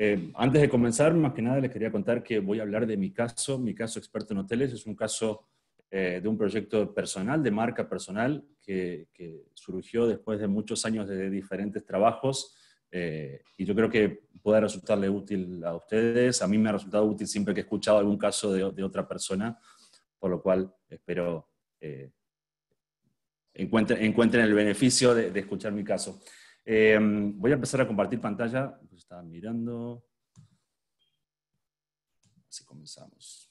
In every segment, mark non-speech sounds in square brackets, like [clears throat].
Eh, antes de comenzar, más que nada les quería contar que voy a hablar de mi caso, mi caso experto en hoteles, es un caso eh, de un proyecto personal, de marca personal, que, surgió después de muchos años de diferentes trabajos eh, y yo creo que puede resultarle útil a ustedes. A mí me ha resultado útil siempre que he escuchado algún caso de, otra persona, por lo cual espero encuentren, encuentren el beneficio de escuchar mi caso. Em, voy a empezar a compartir pantalla. Pues, estaba mirando. Así comenzamos.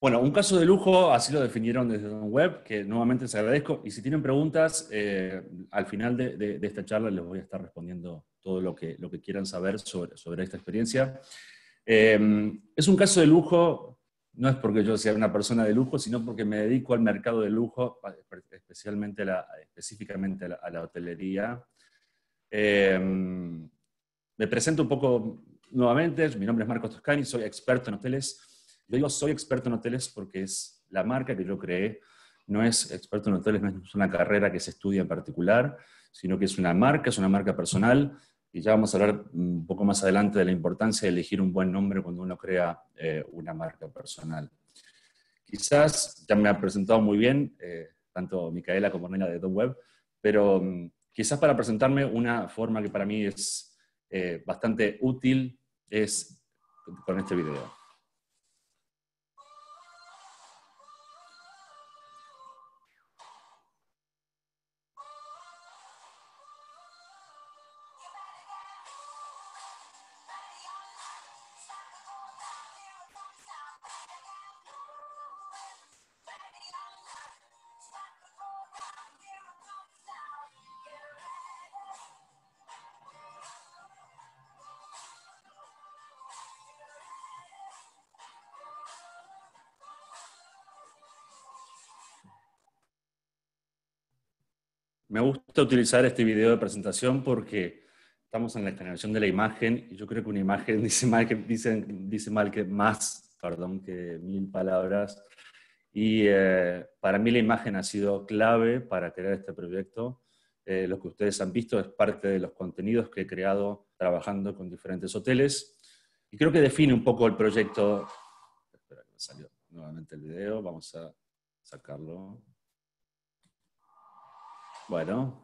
Bueno, un caso de lujo, así lo definieron desde un Web, que nuevamente les agradezco. Y si tienen preguntas, eh, al final de, esta charla les voy a estar respondiendo todo lo que, lo que quieran saber sobre, sobre esta experiencia. Em, es un caso de lujo no es porque yo sea una persona de lujo, sino porque me dedico al mercado de lujo, especialmente la, específicamente a la, hotelería. Em, me presento un poco nuevamente, mi nombre es Marco Toscani, soy experto en hoteles. Yo digo soy experto en hoteles porque es la marca que yo creé, no es experto en hoteles, no es una carrera que se estudia en particular, sino que es una marca, es una marca personal y ya vamos a hablar un poco más adelante de la importancia de elegir un buen nombre cuando uno crea eh, una marca personal. Quizás, ya me ha presentado muy bien, eh, tanto Micaela como Nela de Don Web, pero mm, quizás para presentarme una forma que para mí es eh, bastante útil es con este video. Me gusta utilizar este video de presentación porque estamos en la generación de la imagen y yo creo que una imagen [laughs] dice mal que, dice, dice mal que más, perdón, que mil palabras. Y eh, para mí la imagen ha sido clave para crear este proyecto. Eh, lo que ustedes han visto es parte de los contenidos que he creado trabajando con diferentes hoteles. Y creo que define un poco el proyecto. Espera que me salió nuevamente el video. Vamos a sacarlo. Bueno.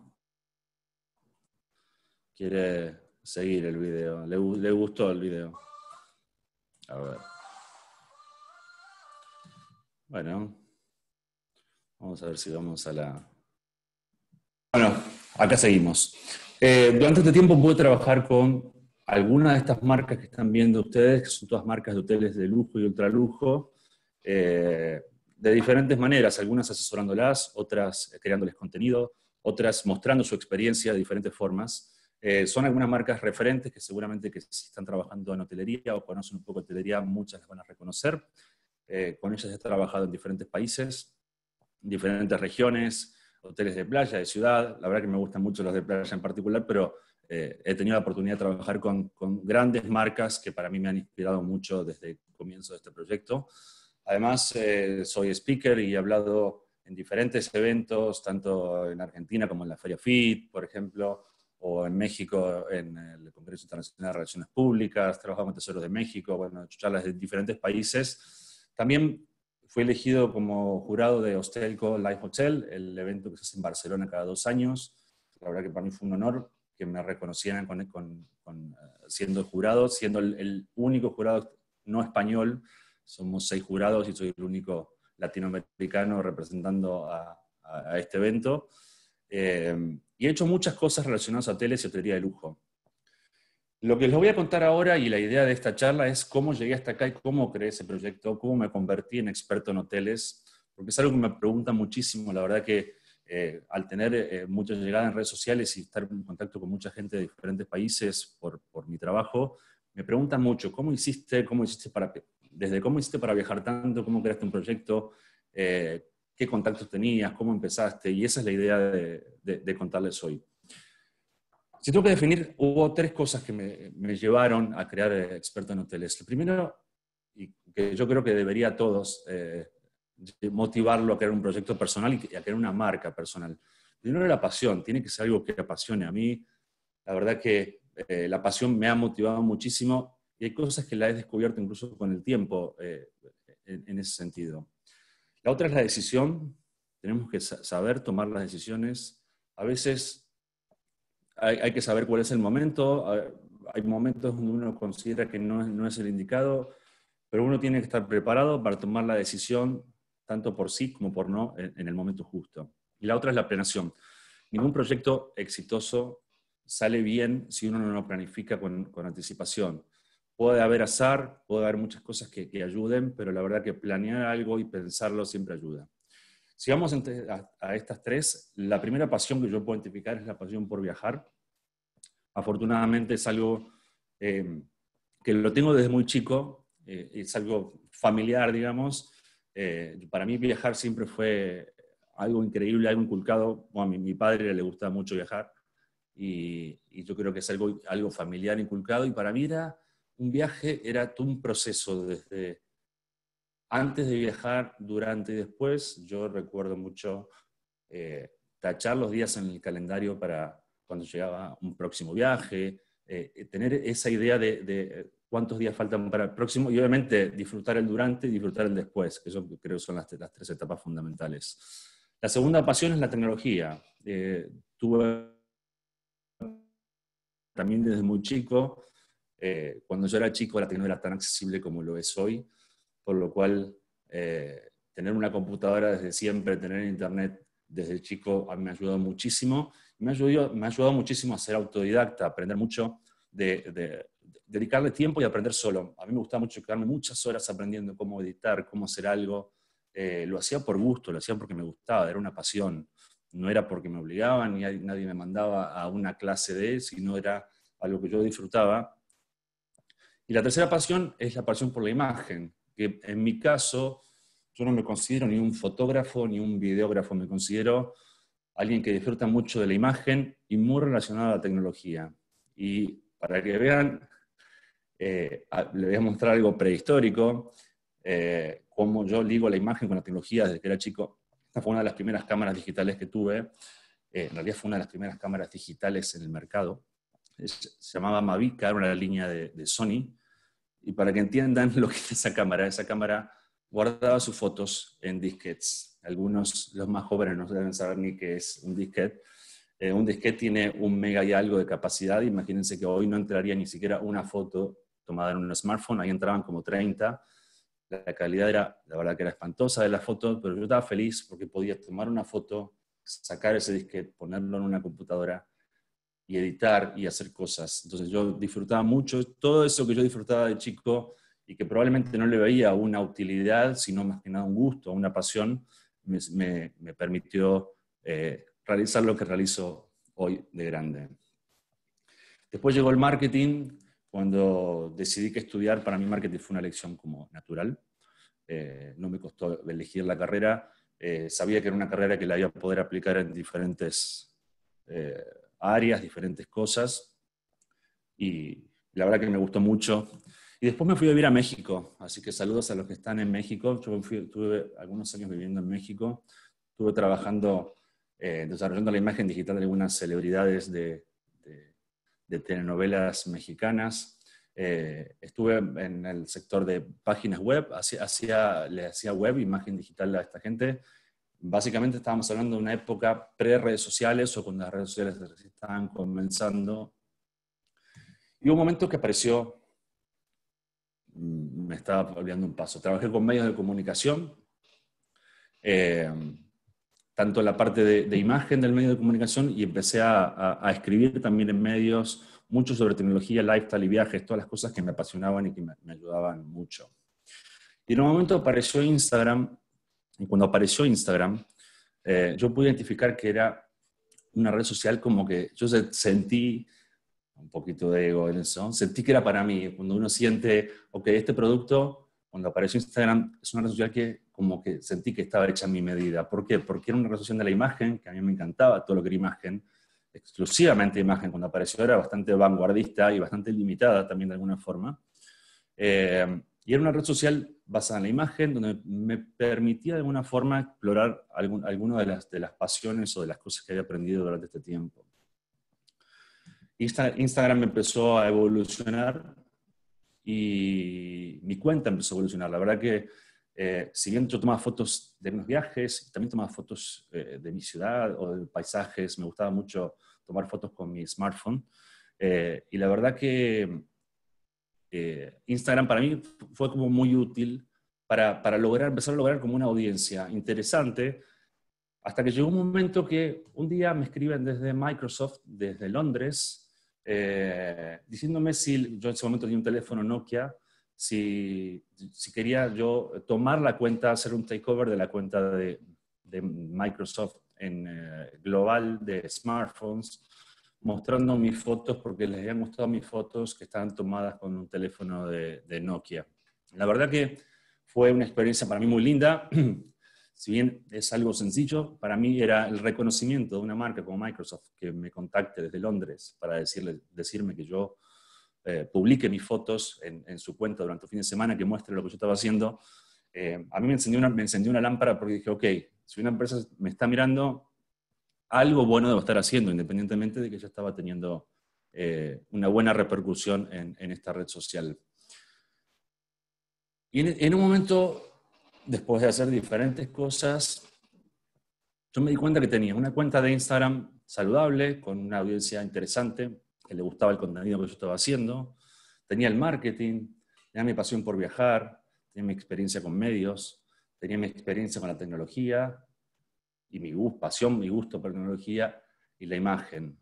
Quiere seguir el video. Le, gustó el video. A ver. Bueno. Vamos a ver si vamos a la... Bueno, acá seguimos. Eh, durante este tiempo pude trabajar con algunas de estas marcas que están viendo ustedes, que son todas marcas de hoteles de lujo y ultralujo, eh, de diferentes maneras, algunas asesorándolas, otras creándoles contenido, otras mostrando su experiencia de diferentes formas. Eh, son algunas marcas referentes que seguramente que si están trabajando en hotelería o conocen un poco de hotelería, muchas van a reconocer. Eh, con ellas he trabajado en diferentes países, diferentes regiones, hoteles de playa, de ciudad. La verdad que me gustan mucho los de playa en particular, pero eh, he tenido la oportunidad de trabajar con, con, grandes marcas que para mí me han inspirado mucho desde el comienzo de este proyecto. Además, soy speaker y he hablado en diferentes eventos, tanto en Argentina como en la Feria FIT, por ejemplo, o en México en el Congreso Internacional de Relaciones Públicas, trabajamos en Tesoros de México, bueno, charlas de diferentes países. También fui elegido como jurado de Hostelco Live Hotel, el evento que se hace en Barcelona cada dos años. La verdad que para mí fue un honor que me reconocieran con, con, eh, siendo jurado, siendo el, el, único jurado no español. Somos seis jurados y soy el único latinoamericano representando a, este evento. Eh, y he hecho muchas cosas relacionadas a hoteles y hotelería de lujo. Lo que les voy a contar ahora y la idea de esta charla es cómo llegué hasta acá y cómo creé ese proyecto, cómo me convertí en experto en hoteles, porque es algo que me pregunta muchísimo. La verdad que eh, al tener muchas eh, mucha llegada en redes sociales y estar en contacto con mucha gente de diferentes países por, mi trabajo, me preguntan mucho, ¿cómo hiciste? ¿Cómo hiciste para desde cómo hiciste para viajar tanto, cómo creaste un proyecto, eh, qué contactos tenías, cómo empezaste, y esa es la idea de, contarles hoy. Si tengo que definir, hubo tres cosas que me, llevaron a crear Experto en Hoteles. Lo primero, y que yo creo que debería a todos eh, motivarlo a crear un proyecto personal y a crear una marca personal. Primero la pasión, tiene que ser algo que apasione a mí. La verdad que eh, la pasión me ha motivado muchísimo y hay cosas que la he descubierto incluso con el tiempo eh, en, ese sentido. La otra es la decisión. Tenemos que saber tomar las decisiones. A veces hay, que saber cuál es el momento. Hay momentos donde uno considera que no es, no es el indicado, pero uno tiene que estar preparado para tomar la decisión, tanto por sí como por no, en, el momento justo. Y la otra es la planeación. Ningún proyecto exitoso sale bien si uno no lo planifica con, con anticipación puede haber azar, puede haber muchas cosas que, ayuden, pero la verdad que planear algo y pensarlo siempre ayuda. Si vamos a, estas tres, la primera pasión que yo puedo identificar es la pasión por viajar. Afortunadamente es algo eh, que lo tengo desde muy chico, eh, es algo familiar, digamos. Eh, para mí viajar siempre fue algo increíble, algo inculcado. a mi, padre le gustaba mucho viajar y, yo creo que es algo, algo familiar inculcado y para mí era un viaje era todo un proceso desde antes de viajar, durante y después. Yo recuerdo mucho eh, tachar los días en el calendario para cuando llegaba un próximo viaje, eh, tener esa idea de, cuántos días faltan para el próximo y obviamente disfrutar el durante y disfrutar el después, que yo creo son las, tres etapas fundamentales. La segunda pasión es la tecnología. Eh, tuve también desde muy chico eh, cuando yo era chico la tecnología era tan accesible como lo es hoy, por lo cual eh, tener una computadora desde siempre, tener internet desde chico a mí me ha ayudado muchísimo. Me ha ayudado, muchísimo a ser autodidacta, a aprender mucho, de, dedicarle tiempo y aprender solo. A mí me gustaba mucho quedarme muchas horas aprendiendo cómo editar, cómo hacer algo. Eh, lo hacía por gusto, lo hacía porque me gustaba, era una pasión. No era porque me obligaban ni nadie me mandaba a una clase de, sino era algo que yo disfrutaba y la tercera pasión es la pasión por la imagen, que en mi caso yo no me considero ni un fotógrafo ni un videógrafo, me considero alguien que disfruta mucho de la imagen y muy relacionado a la tecnología. Y para que vean, eh, les voy a mostrar algo prehistórico, eh, cómo yo ligo la imagen con la tecnología desde que era chico. Esta fue una de las primeras cámaras digitales que tuve, eh, en realidad fue una de las primeras cámaras digitales en el mercado. se llamaba Mavica, era una línea de, de Sony, y para que entiendan [laughs] lo que es esa cámara, esa cámara guardaba sus fotos en disquetes. Algunos, los más jóvenes, no deben saber ni qué es un disquete. Eh, un disquete tiene un mega y algo de capacidad. Imagínense que hoy no entraría ni siquiera una foto tomada en un smartphone. Ahí entraban como 30. La calidad era, la verdad que era espantosa de la foto, pero yo estaba feliz porque podía tomar una foto, sacar ese disquete, ponerlo en una computadora y editar y hacer cosas. Entonces yo disfrutaba mucho todo eso que yo disfrutaba de chico y que probablemente no le veía una utilidad, sino más que nada un gusto, una pasión, me, me, permitió eh, realizar lo que realizo hoy de grande. Después llegó el marketing, cuando decidí que estudiar, para mí marketing fue una elección como natural, eh, no me costó elegir la carrera, eh, sabía que era una carrera que la iba a poder aplicar en diferentes... Eh, áreas, diferentes cosas. Y la verdad que me gustó mucho. Y después me fui a vivir a México, así que saludos a los que están en México. Yo tuve algunos años viviendo en México, estuve trabajando, eh, desarrollando la imagen digital de algunas celebridades de, de, telenovelas mexicanas. Eh, estuve en el sector de páginas web, hacía, le hacía web, imagen digital a esta gente, básicamente estábamos hablando de una época pre-redes sociales o cuando las redes sociales estaban comenzando. Y un momento que apareció, mm, me estaba olvidando un paso, trabajé con medios de comunicación, eh, tanto la parte de, imagen del medio de comunicación y empecé a, escribir también en medios mucho sobre tecnología, lifestyle y viajes, todas las cosas que me apasionaban y que me ayudaban mucho. Y en un momento apareció Instagram y cuando apareció Instagram, eh, yo pude identificar que era una red social como que yo sentí un poquito de ego en eso, sentí que era para mí. Cuando uno siente, ok, este producto, cuando apareció Instagram, es una red social que como que sentí que estaba hecha a mi medida. ¿Por qué? Porque era una red social de la imagen, que a mí me encantaba todo lo que era imagen, exclusivamente imagen. Cuando apareció era bastante vanguardista y bastante limitada también de alguna forma. Eh, y era una red social basada en la imagen, donde me permitía de alguna forma explorar algún, de las, pasiones o de las cosas que había aprendido durante este tiempo. Instagram empezó a evolucionar y mi cuenta empezó a evolucionar. La verdad que, eh, si bien yo tomaba fotos de mis viajes, también tomaba fotos eh, de mi ciudad o de paisajes, me gustaba mucho tomar fotos con mi smartphone. Eh, y la verdad que eh, Instagram para mí fue como muy útil para, lograr, empezar a lograr como una audiencia interesante, hasta que llegó un momento que un día me escriben desde Microsoft, desde Londres, eh, diciéndome si yo en ese momento tenía un teléfono Nokia, si, quería yo tomar la cuenta, hacer un takeover de la cuenta de, Microsoft en eh, global de smartphones mostrando mis fotos porque les había mostrado mis fotos que estaban tomadas con un teléfono de, Nokia. La verdad que fue una experiencia para mí muy linda. [clears throat] si bien es algo sencillo, para mí era el reconocimiento de una marca como Microsoft que me contacte desde Londres para decirme que yo eh, publique mis fotos en, su cuenta durante el fin de semana, que muestre lo que yo estaba haciendo. Eh, a mí me encendió, me encendió una lámpara porque dije, ok, si una empresa me está mirando, algo bueno debo estar haciendo, independientemente de que yo estaba teniendo eh, una buena repercusión en, esta red social. Y en, en un momento, después de hacer diferentes cosas, yo me di cuenta que tenía una cuenta de Instagram saludable, con una audiencia interesante, que le gustaba el contenido que yo estaba haciendo, tenía el marketing, tenía mi pasión por viajar, tenía mi experiencia con medios, tenía mi experiencia con la tecnología, y mi pasión, mi gusto por la tecnología y la imagen.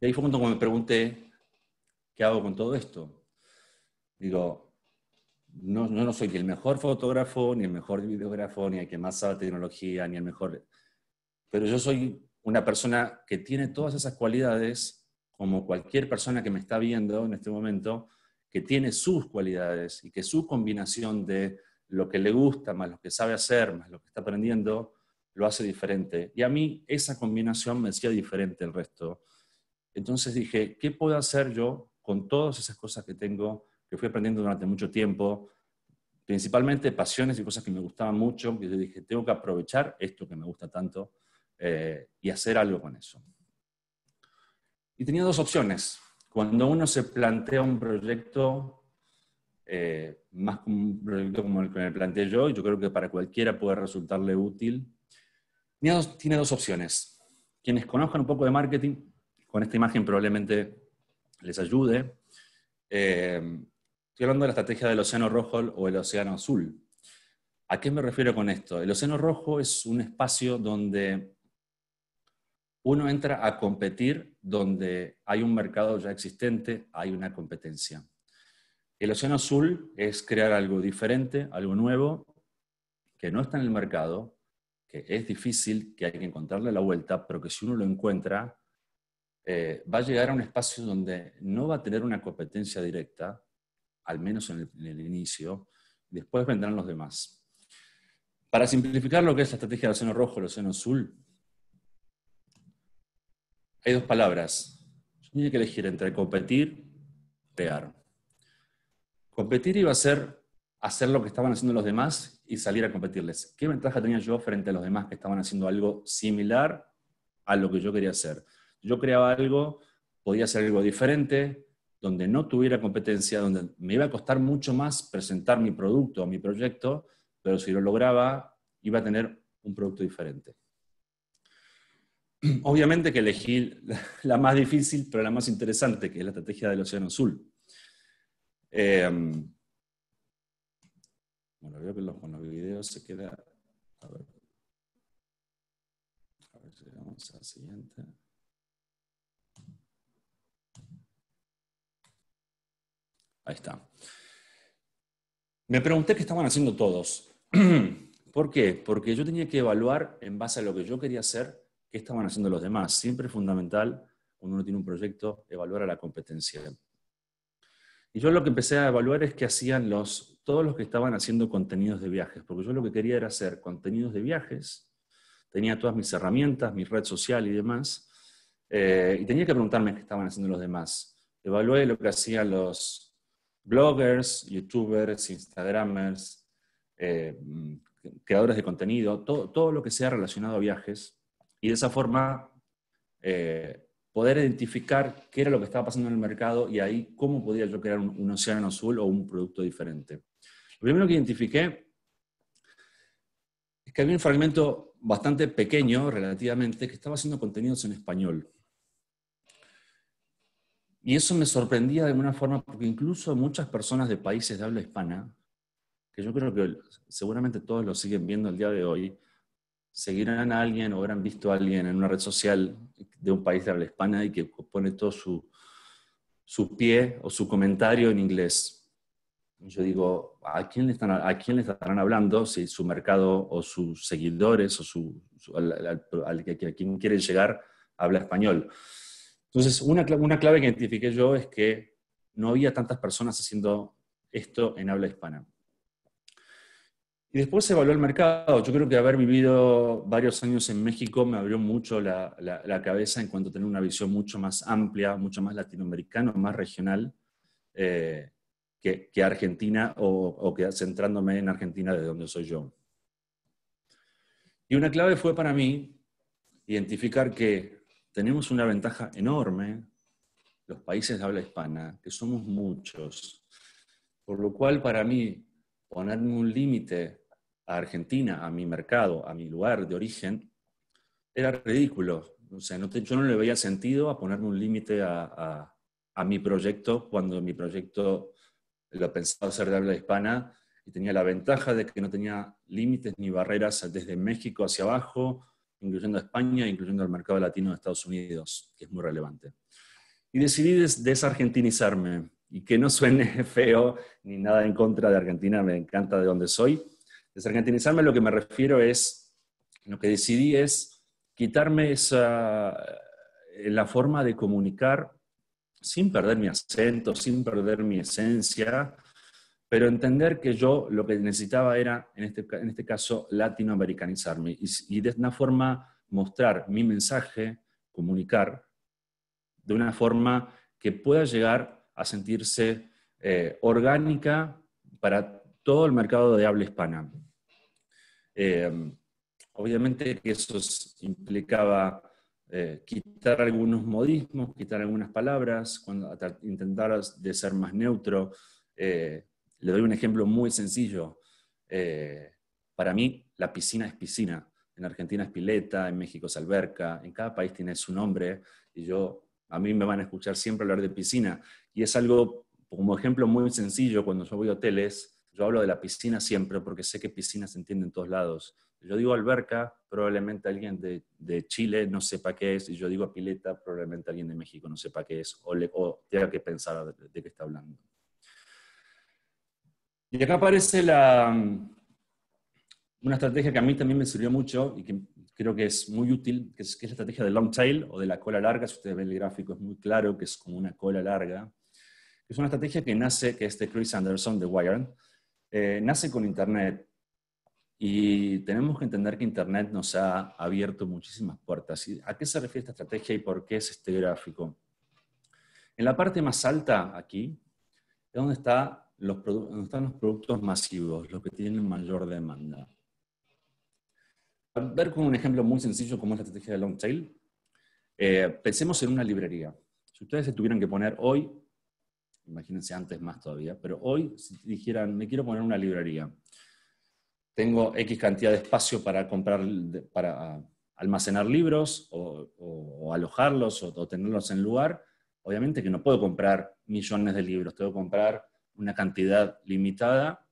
Y ahí fue cuando me pregunté, ¿qué hago con todo esto? Digo, no, no, no soy ni el mejor fotógrafo, ni el mejor videógrafo, ni el que más sabe tecnología, ni el mejor... Pero yo soy una persona que tiene todas esas cualidades, como cualquier persona que me está viendo en este momento, que tiene sus cualidades y que su combinación de lo que le gusta, más lo que sabe hacer, más lo que está aprendiendo, lo hace diferente. Y a mí esa combinación me hacía diferente el resto. Entonces dije, ¿qué puedo hacer yo con todas esas cosas que tengo, que fui aprendiendo durante mucho tiempo? Principalmente pasiones y cosas que me gustaban mucho. Y yo dije, tengo que aprovechar esto que me gusta tanto eh, y hacer algo con eso. Y tenía dos opciones. Cuando uno se plantea un proyecto eh, más como un proyecto como el que me planteé yo, y yo creo que para cualquiera puede resultarle útil tiene dos opciones. Quienes conozcan un poco de marketing, con esta imagen probablemente les ayude. Eh, estoy hablando de la estrategia del océano rojo o el océano azul. ¿A qué me refiero con esto? El océano rojo es un espacio donde uno entra a competir, donde hay un mercado ya existente, hay una competencia. El océano azul es crear algo diferente, algo nuevo, que no está en el mercado, que es difícil, que hay que encontrarle la vuelta, pero que si uno lo encuentra, eh, va a llegar a un espacio donde no va a tener una competencia directa, al menos en el, inicio, después vendrán los demás. Para simplificar lo que es la estrategia del océano rojo y el océano azul, hay dos palabras. tiene que elegir entre competir, crear. Competir iba a ser hacer lo que estaban haciendo los demás y salir a competirles. ¿Qué ventaja tenía yo frente a los demás que estaban haciendo algo similar a lo que yo quería hacer? Yo creaba algo, podía hacer algo diferente, donde no tuviera competencia, donde me iba a costar mucho más presentar mi producto o mi proyecto, pero si lo lograba, iba a tener un producto diferente. [clears throat] Obviamente que elegí la más difícil, pero la más interesante, que es la estrategia del Océano Azul. Eh, con los videos, los se queda. A ver. A si vamos al siguiente. Ahí está. Me pregunté qué estaban haciendo todos. [clears throat] ¿Por qué? Porque yo tenía que evaluar en base a lo que yo quería hacer, qué estaban haciendo los demás. Siempre es fundamental, cuando uno tiene un proyecto, evaluar a la competencia y yo lo que empecé a evaluar es qué hacían los, todos los que estaban haciendo contenidos de viajes, porque yo lo que quería era hacer contenidos de viajes, tenía todas mis herramientas, mi red social y demás, eh, y tenía que preguntarme qué estaban haciendo los demás. Evalué lo que hacían los bloggers, youtubers, instagramers, eh, creadores de contenido, todo, lo que sea relacionado a viajes, y de esa forma... Eh, poder identificar qué era lo que estaba pasando en el mercado y ahí cómo podía yo crear un, océano azul o un producto diferente. Lo primero que identifiqué es que había un fragmento bastante pequeño, relativamente, que estaba haciendo contenidos en español. Y eso me sorprendía de alguna forma porque incluso muchas personas de países de habla hispana, que yo creo que seguramente todos lo siguen viendo el día de hoy, seguirán a alguien o habrán visto a alguien en una red social de un país de habla hispana y que pone todo su, su pie o su comentario en inglés. Yo digo, ¿a quién le, están, a quién estarán hablando? Si su mercado o sus seguidores o su, al, a quien quieren llegar habla español. Entonces, una, una clave que identifiqué yo es que no había tantas personas haciendo esto en habla hispana. Y después se evaluó el mercado. Yo creo que haber vivido varios años en México me abrió mucho la, cabeza en cuanto a tener una visión mucho más amplia, mucho más latinoamericana, más regional, eh, que, Argentina o, o que centrándome en Argentina de donde soy yo. Y una clave fue para mí identificar que tenemos una ventaja enorme, los países de habla hispana, que somos muchos. Por lo cual para mí ponerme un límite a Argentina, a mi mercado, a mi lugar de origen, era ridículo. O sea, yo no le veía sentido a ponerme un límite a, mi proyecto cuando mi proyecto lo pensaba ser de habla hispana y tenía la ventaja de que no tenía límites ni barreras desde México hacia abajo, incluyendo a España, incluyendo el mercado latino de Estados Unidos, que es muy relevante. Y decidí desargentinizarme y que no suene [laughs] feo ni nada en contra de Argentina, me encanta de donde soy. Desargentinizarme lo que me refiero es, lo que decidí es quitarme esa, eh, la forma de comunicar sin perder mi acento, sin perder mi esencia, pero entender que yo lo que necesitaba era, en este, en este caso, latinoamericanizarme y, y de una forma mostrar mi mensaje, comunicar, de una forma que pueda llegar a sentirse eh, orgánica para todo el mercado de habla hispana. Eh, obviamente que eso implicaba eh, quitar algunos modismos, quitar algunas palabras, cuando, intentar de ser más neutro. le doy un ejemplo muy sencillo. para mí, la piscina es piscina. En Argentina es pileta, en México es alberca, en cada país tiene su nombre y yo a mí me van a escuchar siempre hablar de piscina. Y es algo, como ejemplo muy sencillo, cuando yo voy a hoteles, yo hablo de la piscina siempre porque sé que piscina se entiende en todos lados. Yo digo alberca, probablemente alguien de, Chile no sepa qué es, y yo digo pileta, probablemente alguien de México no sepa qué es, o, le, tenga que pensar de, qué está hablando. Y acá aparece la, una estrategia que a mí también me sirvió mucho y que creo que es muy útil, que es, la estrategia de long tail o de la cola larga. Si ustedes ven el gráfico, es muy claro que es como una cola larga. Es una estrategia que nace, que es de Chris Anderson de Wired, eh, nace con Internet. Y tenemos que entender que Internet nos ha abierto muchísimas puertas. ¿A qué se refiere esta estrategia y por qué es este gráfico? En la parte más alta, aquí, es donde, está los donde están los productos masivos, los que tienen mayor demanda ver con un ejemplo muy sencillo como es la estrategia de long tail, eh, pensemos en una librería. Si ustedes se tuvieran que poner hoy, imagínense antes más todavía, pero hoy si dijeran, me quiero poner una librería, tengo X cantidad de espacio para comprar, para ah, almacenar libros o, alojarlos o, o tenerlos en lugar, obviamente que no puedo comprar millones de libros, tengo que comprar una cantidad limitada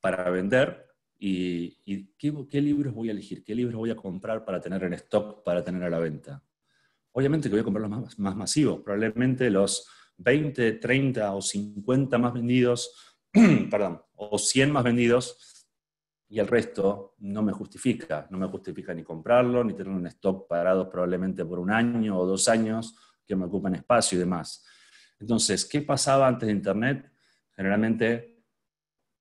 para vender y, qué, libros voy a elegir, qué libros voy a comprar para tener en stock, para tener a la venta. Obviamente que voy a comprar los más, más masivos, probablemente los 20, 30 o 50 más vendidos, [clears throat] perdón, o 100 más vendidos, y el resto no me justifica, no me justifica ni comprarlo, ni tener un stock parado probablemente por un año o dos años que me ocupan espacio y demás. Entonces, ¿qué pasaba antes de Internet? Generalmente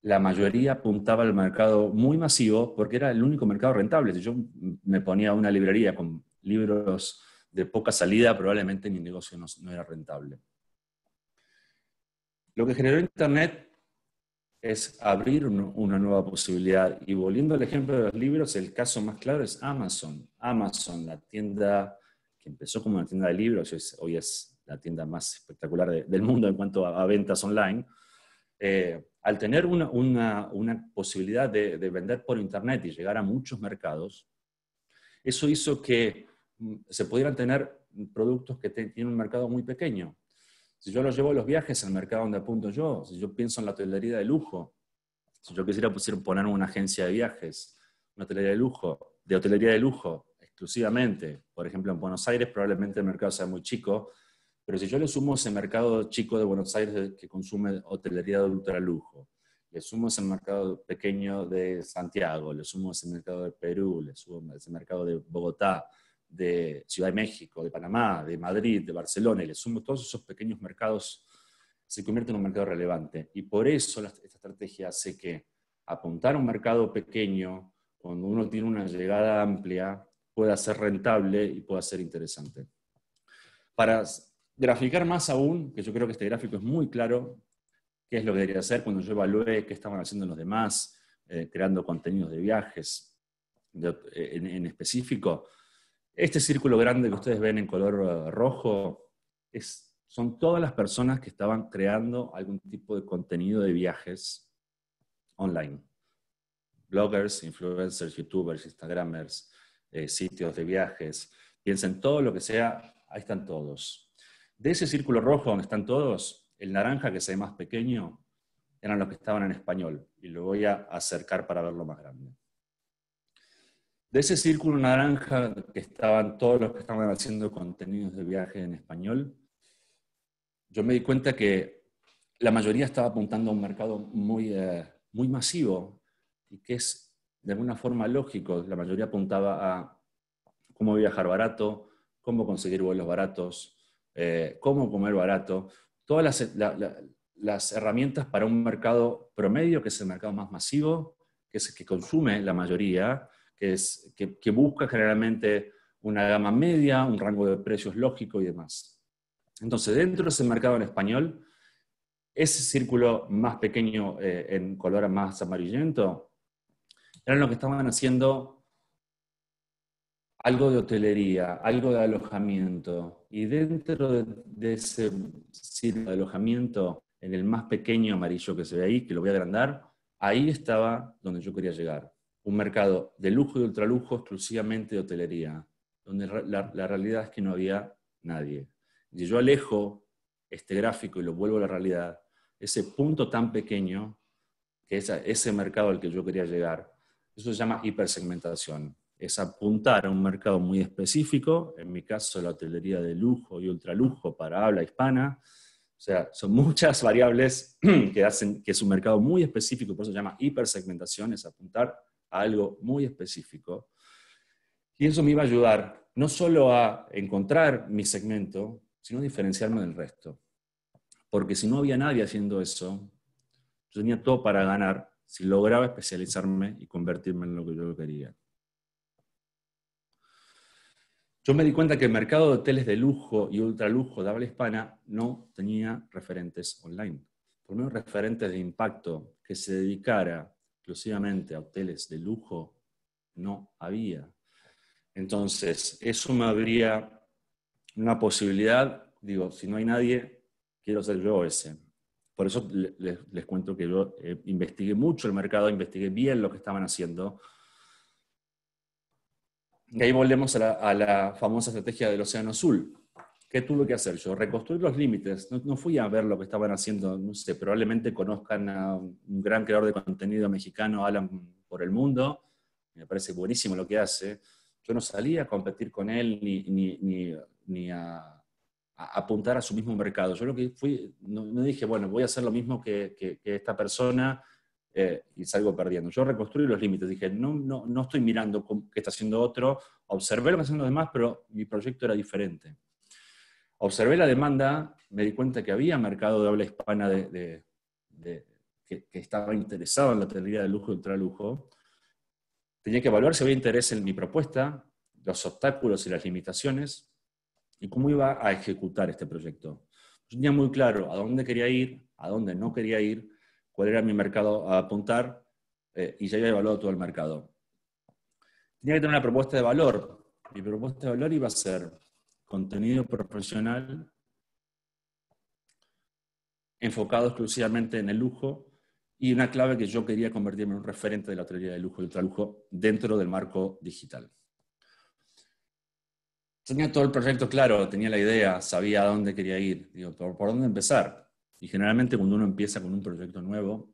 la mayoría apuntaba al mercado muy masivo porque era el único mercado rentable. Si yo me ponía una librería con libros de poca salida, probablemente mi negocio no, era rentable. Lo que generó Internet es abrir una nueva posibilidad. Y volviendo al ejemplo de los libros, el caso más claro es Amazon. Amazon, la tienda que empezó como una tienda de libros, hoy es la tienda más espectacular del mundo en cuanto a, ventas online. Eh, al tener una, posibilidad de, vender por Internet y llegar a muchos mercados, eso hizo que mm, se pudieran tener productos que tienen un mercado muy pequeño. Si yo los llevo a los viajes, al mercado donde apunto yo, si yo pienso en la hotelería de lujo, si yo quisiera poner una agencia de viajes, una hotelería de lujo, de hotelería de lujo exclusivamente, por ejemplo en Buenos Aires probablemente el mercado sea muy chico, pero si yo le sumo ese mercado chico de Buenos Aires eh, que consume hotelería de lujo, le sumo ese mercado pequeño de Santiago, le sumo ese mercado de Perú, le sumo ese mercado de Bogotá, de Ciudad de México, de Panamá, de Madrid, de Barcelona, y le sumo todos esos pequeños mercados, se convierte en un mercado relevante. Y por eso esta estrategia hace que apuntar a un mercado pequeño, cuando uno tiene una llegada amplia, pueda ser rentable y pueda ser interesante. Para graficar más aún, que yo creo que este gráfico es muy claro, qué es lo que debería hacer cuando yo evalué qué estaban haciendo los demás, eh, creando contenidos de viajes eh, en, específico. Este círculo grande que ustedes ven en color eh, rojo son todas las personas que estaban creando algún tipo de contenido de viajes online. Bloggers, influencers, youtubers, instagramers, sitios de viajes. Piensen todo lo que sea, ahí están todos de ese círculo rojo donde están todos, el naranja que se ve más pequeño, eran los que estaban en español. Y lo voy a acercar para verlo más grande. De ese círculo naranja que estaban todos los que estaban haciendo contenidos de viaje en español, yo me di cuenta que la mayoría estaba apuntando a un mercado muy, eh, muy masivo y que es de alguna forma lógico. La mayoría apuntaba a cómo viajar barato, cómo conseguir vuelos baratos, eh, cómo comer barato, todas las, herramientas para un mercado promedio, que es el mercado más masivo, que es el que consume la mayoría, que, es, que, busca generalmente una gama media, un rango de precios lógico y demás. Entonces, dentro de ese mercado en español, ese círculo más pequeño eh, en color más amarillento, eran lo que estaban haciendo algo de hotelería, algo de alojamiento. Y dentro de, ese sitio de alojamiento, en el más pequeño amarillo que se ve ahí, que lo voy a agrandar, ahí estaba donde yo quería llegar. Un mercado de lujo y ultralujo exclusivamente de hotelería, donde la, realidad es que no había nadie. Y yo alejo este gráfico y lo vuelvo a la realidad, ese punto tan pequeño, que es ese mercado al que yo quería llegar, eso se llama hipersegmentación es apuntar a un mercado muy específico, en mi caso la hotelería de lujo y ultralujo para habla hispana. O sea, son muchas [laughs] variables que hacen que es un mercado muy específico, por eso se llama hipersegmentación, es apuntar a algo muy específico. Y eso me iba a ayudar no solo a encontrar mi segmento, sino a diferenciarme del resto. Porque si no había nadie haciendo eso, yo tenía todo para ganar si lograba especializarme y convertirme en lo que yo quería. Yo me di cuenta que el mercado de hoteles de lujo y ultralujo de habla hispana no tenía referentes online. Por lo menos referentes de impacto que se dedicara exclusivamente a hoteles de lujo no había. Entonces, eso me abría una posibilidad. Digo, si no hay nadie, quiero ser yo ese. Por eso les, cuento que yo eh, investigué mucho el mercado, investigué bien lo que estaban haciendo y ahí volvemos a la, famosa estrategia del Océano Azul. ¿Qué tuve que hacer yo? Reconstruir los límites. No, fui a ver lo que estaban haciendo, no sé, probablemente conozcan a un gran creador de contenido mexicano, Alan por el mundo. Me parece buenísimo lo que hace. Yo no salí a competir con él ni, ni, ni, a, apuntar a su mismo mercado. Yo lo que fui, no, dije, bueno, voy a hacer lo mismo que, que, que esta persona eh, y salgo perdiendo. Yo reconstruí los límites, dije, no, no, no estoy mirando qué está haciendo otro, observé lo que hacen los demás, pero mi proyecto era diferente. Observé la demanda, me di cuenta que había mercado de habla hispana de, que, estaba interesado en la teoría de lujo y ultralujo. Tenía que evaluar si había interés en mi propuesta, los obstáculos y las limitaciones, y cómo iba a ejecutar este proyecto. tenía muy claro a dónde quería ir, a dónde no quería ir, cuál era mi mercado a apuntar eh, y ya había evaluado todo el mercado. Tenía que tener una propuesta de valor. Mi propuesta de valor iba a ser contenido profesional enfocado exclusivamente en el lujo y una clave que yo quería convertirme en un referente de la teoría de lujo y ultralujo dentro del marco digital. Tenía todo el proyecto claro, tenía la idea, sabía a dónde quería ir, digo, por dónde empezar. Y generalmente cuando uno empieza con un proyecto nuevo,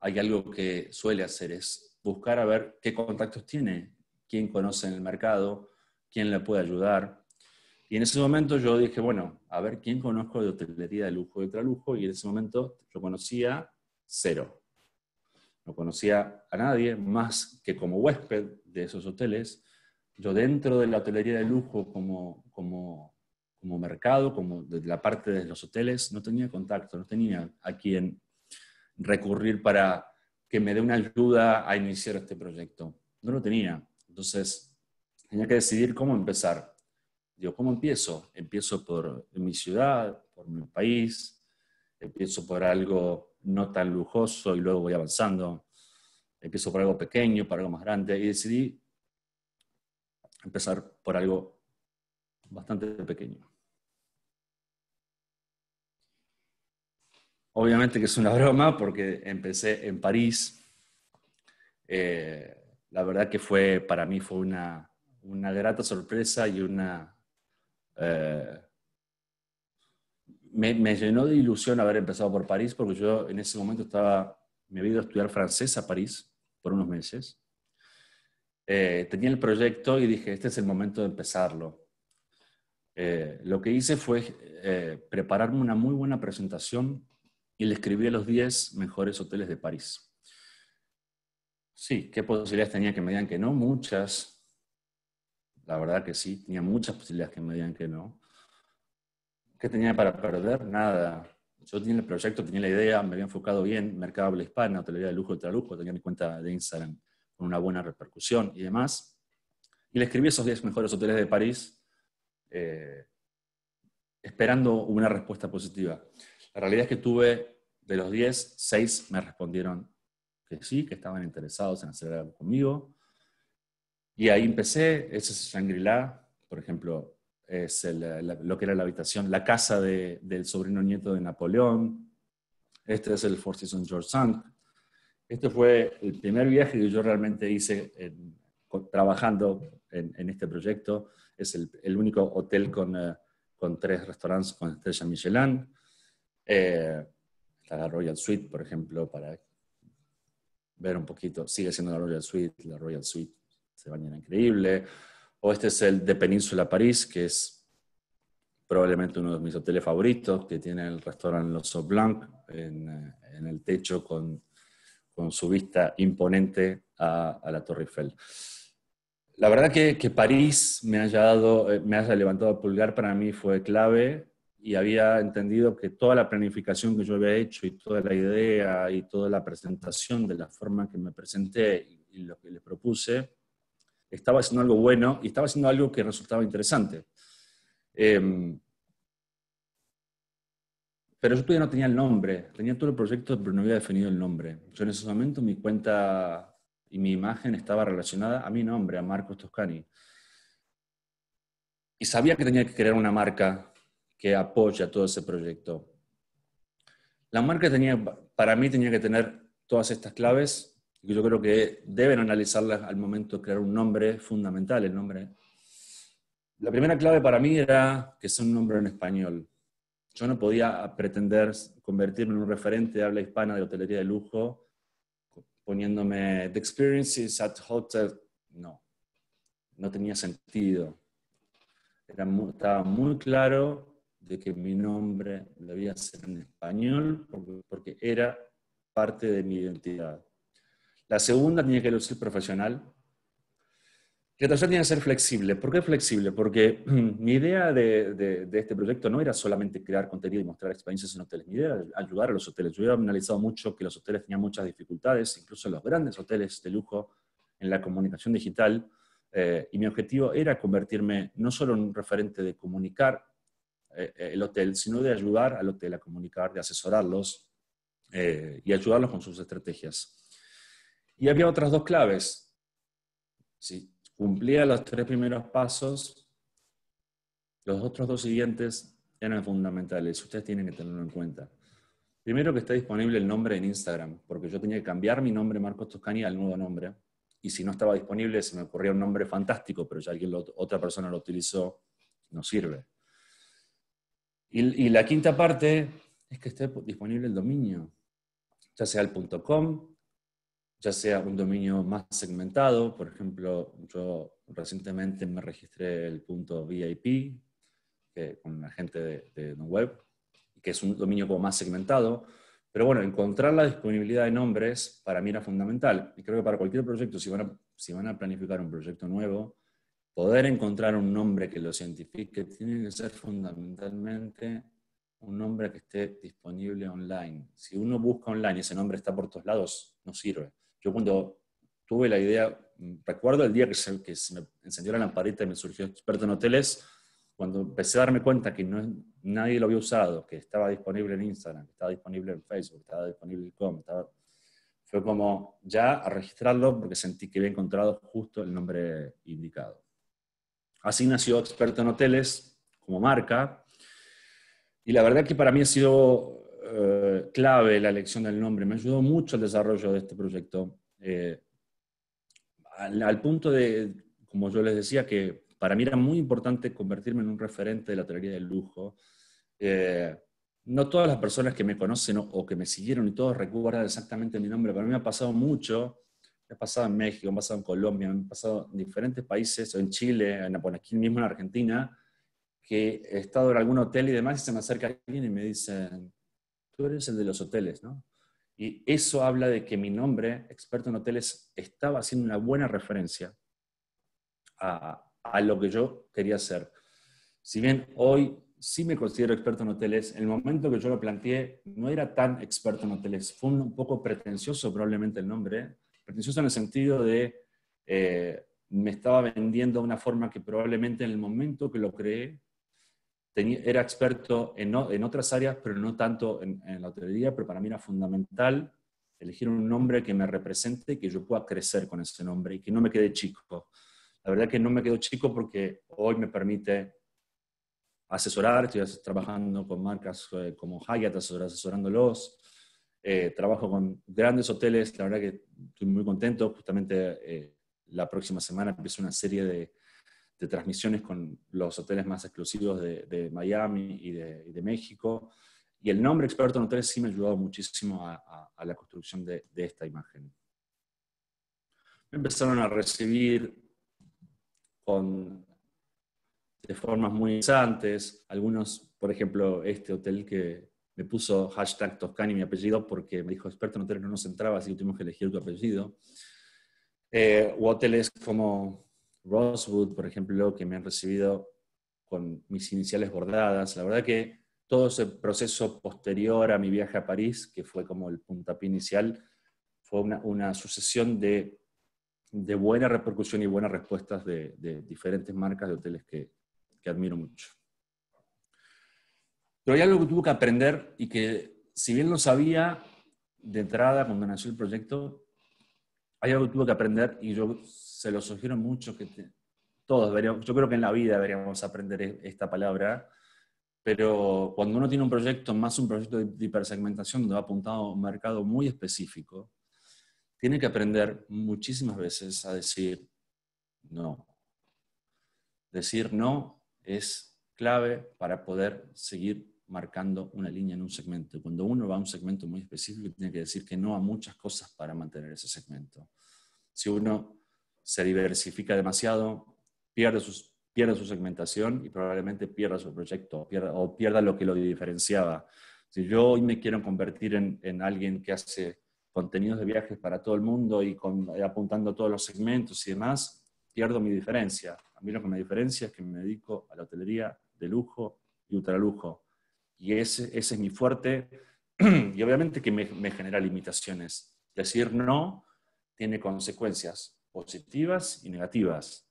hay algo que suele hacer, es buscar a ver qué contactos tiene, quién conoce en el mercado, quién le puede ayudar. Y en ese momento yo dije, bueno, a ver quién conozco de hotelería de lujo y de tralujo, y en ese momento yo conocía cero. No conocía a nadie más que como huésped de esos hoteles. Yo dentro de la hotelería de lujo como, como como mercado, como desde la parte de los hoteles, no tenía contacto, no tenía a quien recurrir para que me dé una ayuda a iniciar este proyecto. No lo tenía. Entonces, tenía que decidir cómo empezar. Digo, ¿cómo empiezo? Empiezo por mi ciudad, por mi país, empiezo por algo no tan lujoso y luego voy avanzando. Empiezo por algo pequeño, por algo más grande y decidí empezar por algo bastante pequeño. Obviamente que es una [laughs] broma porque empecé en París. Eh, la verdad que fue, para mí fue una, grata sorpresa y una... Eh, me, llenó de ilusión haber empezado por París porque yo en ese momento estaba, me había ido a estudiar francés a París por unos meses. Eh, tenía el proyecto y dije, este es el momento de empezarlo. lo que hice fue prepararme una muy buena presentación y le escribí a los 10 mejores hoteles de París. Sí, ¿qué posibilidades tenía que me digan que no? Muchas. La verdad que sí, tenía muchas posibilidades que me digan que no. ¿Qué tenía para perder? Nada. Yo tenía el proyecto, tenía la idea, me había enfocado bien, mercado habla hispana, hotelería de lujo, de lujo, tenía mi cuenta de Instagram con una buena repercusión y demás. Y le escribí esos 10 mejores hoteles de París eh, esperando una respuesta positiva. La realidad es que tuve, de los 10, 6 me respondieron que sí, que estaban interesados en hacer algo conmigo. Y ahí empecé, ese es Shangri-La, por ejemplo, es el, lo que era la habitación, la casa de, del sobrino nieto de Napoleón. Este es el Four Seasons George Sand. Este fue el primer viaje que yo realmente hice trabajando en, este proyecto. Es el, único hotel con, eh, con tres restaurantes con estrella Michelin. Eh, la Royal Suite, por ejemplo, para ver un poquito. Sigue siendo la Royal Suite, la Royal Suite se bañan increíble. O este es el de Península París, que es probablemente uno de mis hoteles favoritos, que tiene el restaurante Los Soblanc Blanc eh, en, el techo con, con, su vista imponente a, la Torre Eiffel la verdad que, que, París me haya dado, eh, me haya levantado el pulgar para mí fue clave y había entendido que toda la planificación que yo había hecho y toda la idea y toda la presentación de la forma que me presenté y, lo que le propuse, estaba haciendo algo bueno y estaba haciendo algo que resultaba interesante. Em, pero yo todavía no tenía el nombre, tenía todo el proyecto, pero no había definido el nombre. Yo en ese momento mi cuenta y mi imagen estaba relacionada a mi nombre, a Marcos Toscani. Y sabía que tenía que crear una marca que apoya todo ese proyecto. La marca tenía, para mí tenía que tener todas estas claves que yo creo que deben analizarlas al momento de crear un nombre fundamental, el nombre. La primera clave para mí era que sea un nombre en español. Yo no podía pretender convertirme en un referente de habla hispana de hotelería de lujo poniéndome The Experiences at Hotel. No, no tenía sentido. Era estaba muy claro de que mi nombre debía ser en español porque era parte de mi identidad. La segunda tenía que lucir profesional. La tercera tenía que ser flexible. ¿Por qué flexible? Porque [clears throat] mi idea de, este proyecto no era solamente crear contenido y mostrar experiencias en hoteles, mi idea era ayudar a los hoteles. Yo había analizado mucho que los hoteles tenían muchas dificultades, incluso los grandes hoteles de lujo en la comunicación digital, eh, y mi objetivo era convertirme no solo en un referente de comunicar eh, eh, el hotel, sino de ayudar al hotel a comunicar, de asesorarlos eh, y ayudarlos con sus estrategias. Y había otras dos claves. Si cumplía los tres primeros pasos, los otros dos siguientes eran fundamentales. Ustedes tienen que tenerlo en cuenta. Primero que está disponible el nombre en Instagram, porque yo tenía que cambiar mi nombre Marcos Toscani al nuevo nombre. Y si no estaba disponible, se me ocurría un nombre fantástico, pero ya alguien otra persona lo utilizó, no sirve. Y, la quinta parte es que esté disponible el dominio, ya sea el .com, ya sea un dominio más segmentado, por ejemplo, yo recientemente me registré el .vip con la gente de, de web, que es un dominio como más segmentado, pero bueno, encontrar la disponibilidad de nombres para mí era fundamental. Y creo que para cualquier proyecto, si van a planificar un proyecto nuevo, poder encontrar un nombre que lo identifique tiene que ser fundamentalmente un nombre que esté disponible online. Si uno busca online y ese nombre está por todos lados, no sirve. Yo cuando tuve la idea, mm, recuerdo el día que se, que se me encendió la lamparita y me surgió experto en hoteles, cuando empecé a darme cuenta que no, nadie lo había usado, que estaba disponible en Instagram, que estaba disponible en Facebook, estaba disponible en Com, fue como ya a registrarlo porque sentí que había encontrado justo el nombre indicado. Así nació Experto en Hoteles como marca. Y la verdad que para mí ha sido eh, clave la elección del nombre. Me ayudó mucho el desarrollo de este proyecto. Eh, al, punto de, como yo les decía, que para mí era muy importante convertirme en un referente de la teoría del lujo. Eh, no todas las personas que me conocen o, o, que me siguieron y todos recuerdan exactamente mi nombre, pero a mí me ha pasado mucho He pasado en México, he pasado en Colombia, he pasado en diferentes países, o en Chile, en, bueno, aquí mismo en Argentina, que he estado en algún hotel y demás y se me acerca alguien y me dice, tú eres el de los hoteles, ¿no? Y eso habla de que mi nombre, experto en hoteles, estaba haciendo una buena referencia a, lo que yo quería hacer. Si bien hoy sí me considero experto en hoteles, en el momento que yo lo planteé no era tan experto en hoteles, fue un, un poco pretencioso probablemente el nombre, Pretencioso en el sentido de eh, me estaba vendiendo de una forma que probablemente en el momento que lo creé era experto en, otras áreas, pero no tanto en, en la hotelería, pero para mí era fundamental elegir un nombre que me represente y que yo pueda crecer con ese nombre y que no me quede chico. La verdad que no me quedo chico porque hoy me permite asesorar, estoy trabajando con marcas eh, como Hyatt, asesorándolos, eh, trabajo con grandes hoteles, la verdad que estoy muy contento. Justamente eh, la próxima semana empiezo una serie de, transmisiones con los hoteles más exclusivos de, Miami y de, México. Y el nombre experto en hoteles sí me ha ayudado muchísimo a, la construcción de, esta imagen. Me empezaron a recibir con, de formas muy interesantes. Algunos, por ejemplo, este hotel que, me puso hashtag Toscani mi apellido porque me dijo experto en hoteles no nos entraba, así que tuvimos que elegir tu apellido. o eh, hoteles como Rosewood, por ejemplo, que me han recibido con mis iniciales bordadas. La verdad que todo ese proceso posterior a mi viaje a París, que fue como el puntapi inicial, fue una, sucesión de, de, buena repercusión y buenas respuestas de, de diferentes marcas de hoteles que, que admiro mucho. Pero hay algo que tuvo que aprender y que, si bien lo sabía de entrada cuando nació el proyecto, hay algo que tuvo que aprender y yo se lo sugiero mucho que todos deberíamos, yo creo que en la vida deberíamos aprender e-, esta palabra, pero cuando uno tiene un proyecto, más un proyecto de hipersegmentación donde va apuntado a un mercado muy específico, tiene que aprender muchísimas veces a decir no. Decir no es clave para poder seguir marcando una línea en un segmento. Cuando uno va a un segmento muy específico, tiene que decir que no a muchas cosas para mantener ese segmento. Si uno se diversifica demasiado, pierde, sus, pierde su segmentación y probablemente pierda su proyecto o pierda lo que lo diferenciaba. Si yo hoy me quiero convertir en, en alguien que hace contenidos de viajes para todo el mundo y apuntando a todos los segmentos y demás, pierdo mi diferencia. A mí lo que me diferencia es que me dedico a la hotelería de lujo y ultralujo y ese, es mi fuerte, [clears throat] y obviamente que me, genera limitaciones. Decir no tiene consecuencias positivas y negativas.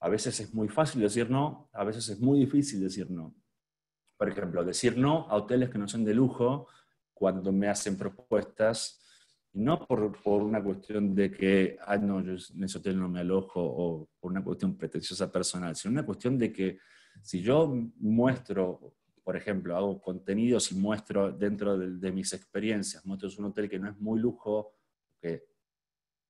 A veces es muy fácil decir no, a veces es muy difícil decir no. Por ejemplo, decir no a hoteles que no son de lujo cuando me hacen propuestas, no por, una cuestión de que, ah, no, yo en ese hotel no me alojo o por una cuestión pretenciosa personal, sino una cuestión de que si yo muestro por ejemplo, hago contenidos y muestro dentro de, mis experiencias, muestro un hotel que no es muy lujo, que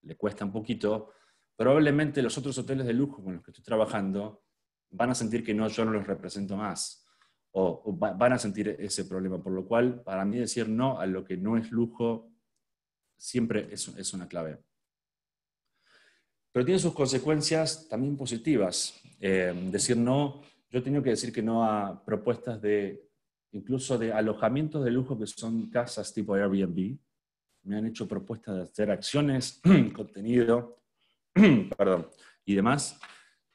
le cuesta un poquito, probablemente los otros hoteles de lujo con los que estoy trabajando van a sentir que no, yo no los represento más, o, van a sentir ese problema, por lo cual para mí decir no a lo que no es lujo siempre es, una clave. Pero tiene sus consecuencias también positivas. Eh, decir no yo he tenido que decir que no a propuestas de, incluso de alojamientos de lujo que son casas tipo Airbnb. Me han hecho propuestas de hacer acciones, [clears throat] contenido, [clears throat] perdón, y demás.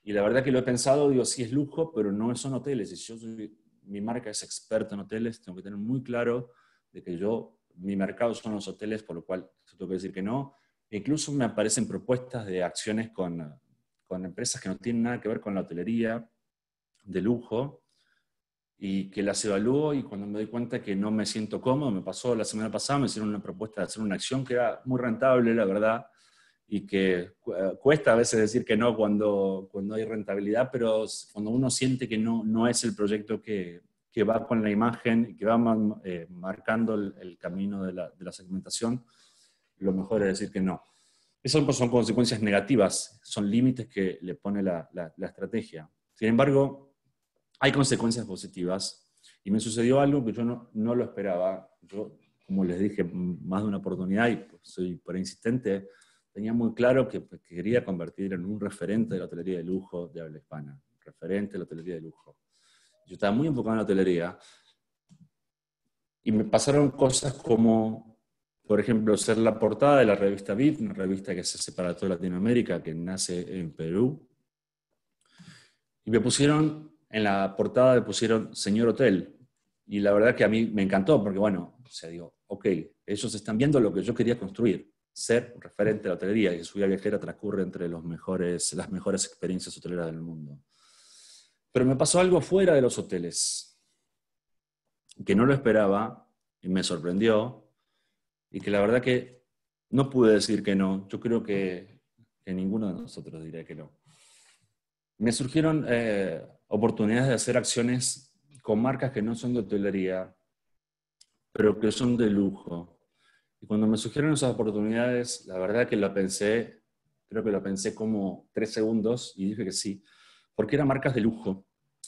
Y la verdad que lo he pensado, digo, sí es lujo, pero no son hoteles. Y yo mi marca es experta en hoteles, tengo que tener muy claro de que yo, mi mercado son los hoteles, por lo cual tengo que decir que no. E incluso me aparecen propuestas de acciones con, con empresas que no tienen nada que ver con la hotelería, de lujo y que las evalúo y cuando me doy cuenta que no me siento cómodo, me pasó la semana pasada, me hicieron una propuesta de hacer una acción que era muy rentable, la verdad, y que eh, cuesta a veces decir que no cuando, cuando hay rentabilidad, pero cuando uno siente que no, no es el proyecto que, que va con la imagen y que va eh, marcando el, camino de la, de la, segmentación, lo mejor es decir que no. Esas son consecuencias negativas, son límites que le pone la, la, la estrategia. Sin embargo, hay consecuencias positivas. Y me sucedió algo que yo no, no lo esperaba. Yo, como les dije, más de una oportunidad, y pues, soy por insistente, tenía muy claro pues, que, quería convertir en un referente de la hotelería de lujo de habla hispana. Referente de la hotelería de lujo. Yo estaba muy enfocado en la hotelería. Y me pasaron cosas como, por ejemplo, ser la portada de la revista VIP, una revista que se hace para toda Latinoamérica, que nace en Perú. Y me pusieron en la portada le pusieron Señor Hotel. Y la verdad que a mí me encantó, porque bueno, o sea, digo, ok, ellos están viendo lo que yo quería construir, ser referente a la hotelería. Y su vida viajera transcurre entre los mejores, las mejores experiencias hoteleras del mundo. Pero me pasó algo fuera de los hoteles, que no lo esperaba y me sorprendió, y que la verdad que no pude decir que no. Yo creo que, que ninguno de nosotros diría que no me surgieron eh, oportunidades de hacer acciones con marcas que no son de hotelería, pero que son de lujo. Y cuando me surgieron esas oportunidades, la verdad que lo pensé, creo que lo pensé como tres segundos y dije que sí, porque eran marcas de lujo.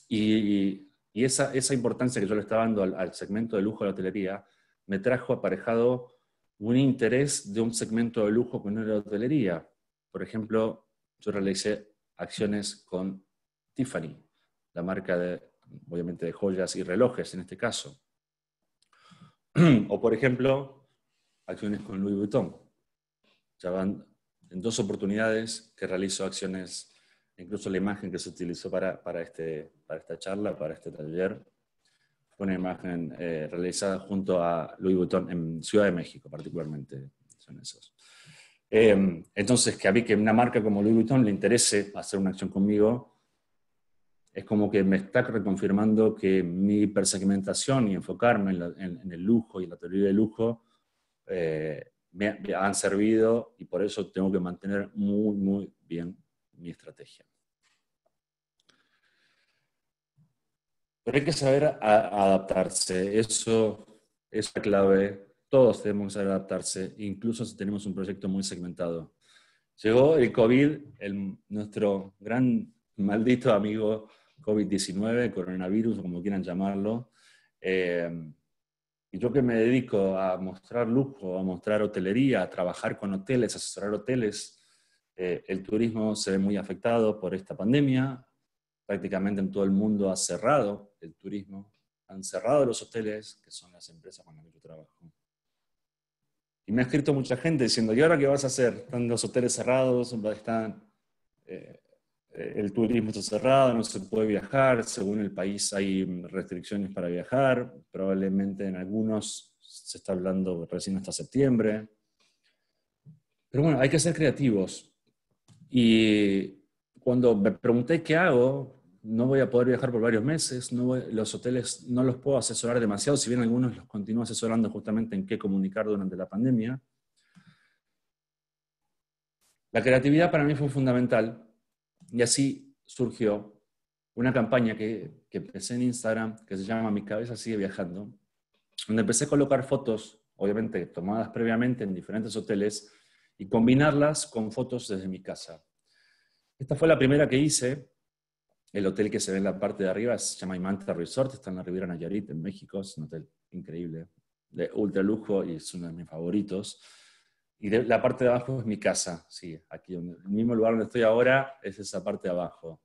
Y, esa, importancia que yo le estaba dando al, segmento de lujo de la hotelería me trajo aparejado un interés de un segmento de lujo que no era hotelería. Por ejemplo, yo realicé acciones con Tiffany, la marca de, obviamente, de joyas y relojes en este caso. [clears throat] o, por ejemplo, acciones con Louis Vuitton. Ya van en dos oportunidades que realizo acciones, incluso la imagen que se utilizó para, para, este, para esta charla, para este taller, fue una imagen eh, realizada junto a Louis Vuitton en Ciudad de México, particularmente. Son esos. Em, entonces, que a mí que una marca como Louis Vuitton le interese hacer una acción conmigo, es como que me está reconfirmando que mi persegmentación y enfocarme en, el lujo y la teoría del lujo eh, me, han servido y por eso tengo que mantener muy, muy bien mi estrategia. Pero hay que saber adaptarse, eso es la clave todos tenemos que adaptarse, incluso si tenemos un proyecto muy segmentado. Llegó el COVID, nuestro gran maldito amigo COVID-19, coronavirus, como quieran llamarlo. Em, y yo que me dedico a mostrar lujo, a mostrar hotelería, a trabajar con hoteles, a asesorar hoteles, eh, el turismo se ve muy afectado por esta pandemia. Prácticamente en todo el mundo ha cerrado el turismo, han cerrado los hoteles, que son las empresas con las que yo trabajo. Y me ha escrito mucha gente diciendo, ¿y ahora qué vas a hacer? Están los hoteles cerrados, están, eh, eh, el turismo está cerrado, no se puede viajar, según el país hay restricciones para viajar, probablemente en algunos se está hablando recién hasta septiembre. Pero bueno, hay que ser creativos. Y cuando me pregunté qué hago, no voy a poder viajar por varios meses, los hoteles no los puedo asesorar demasiado, si bien algunos los continúo asesorando justamente en qué comunicar durante la pandemia. La creatividad para mí fue fundamental y así surgió una campaña que, que empecé en Instagram que se llama Mi cabeza sigue viajando, donde empecé a colocar fotos, obviamente tomadas previamente en diferentes hoteles, y combinarlas con fotos desde mi casa. Esta fue la primera que hice el hotel que se ve en la parte de arriba se llama Imanta Resort, está en la Riviera Nayarit, en México. Es un hotel increíble, de ultra lujo y es uno de mis favoritos. Y la parte de abajo es mi casa, sí, aquí, en el mismo lugar donde estoy ahora es esa parte de abajo.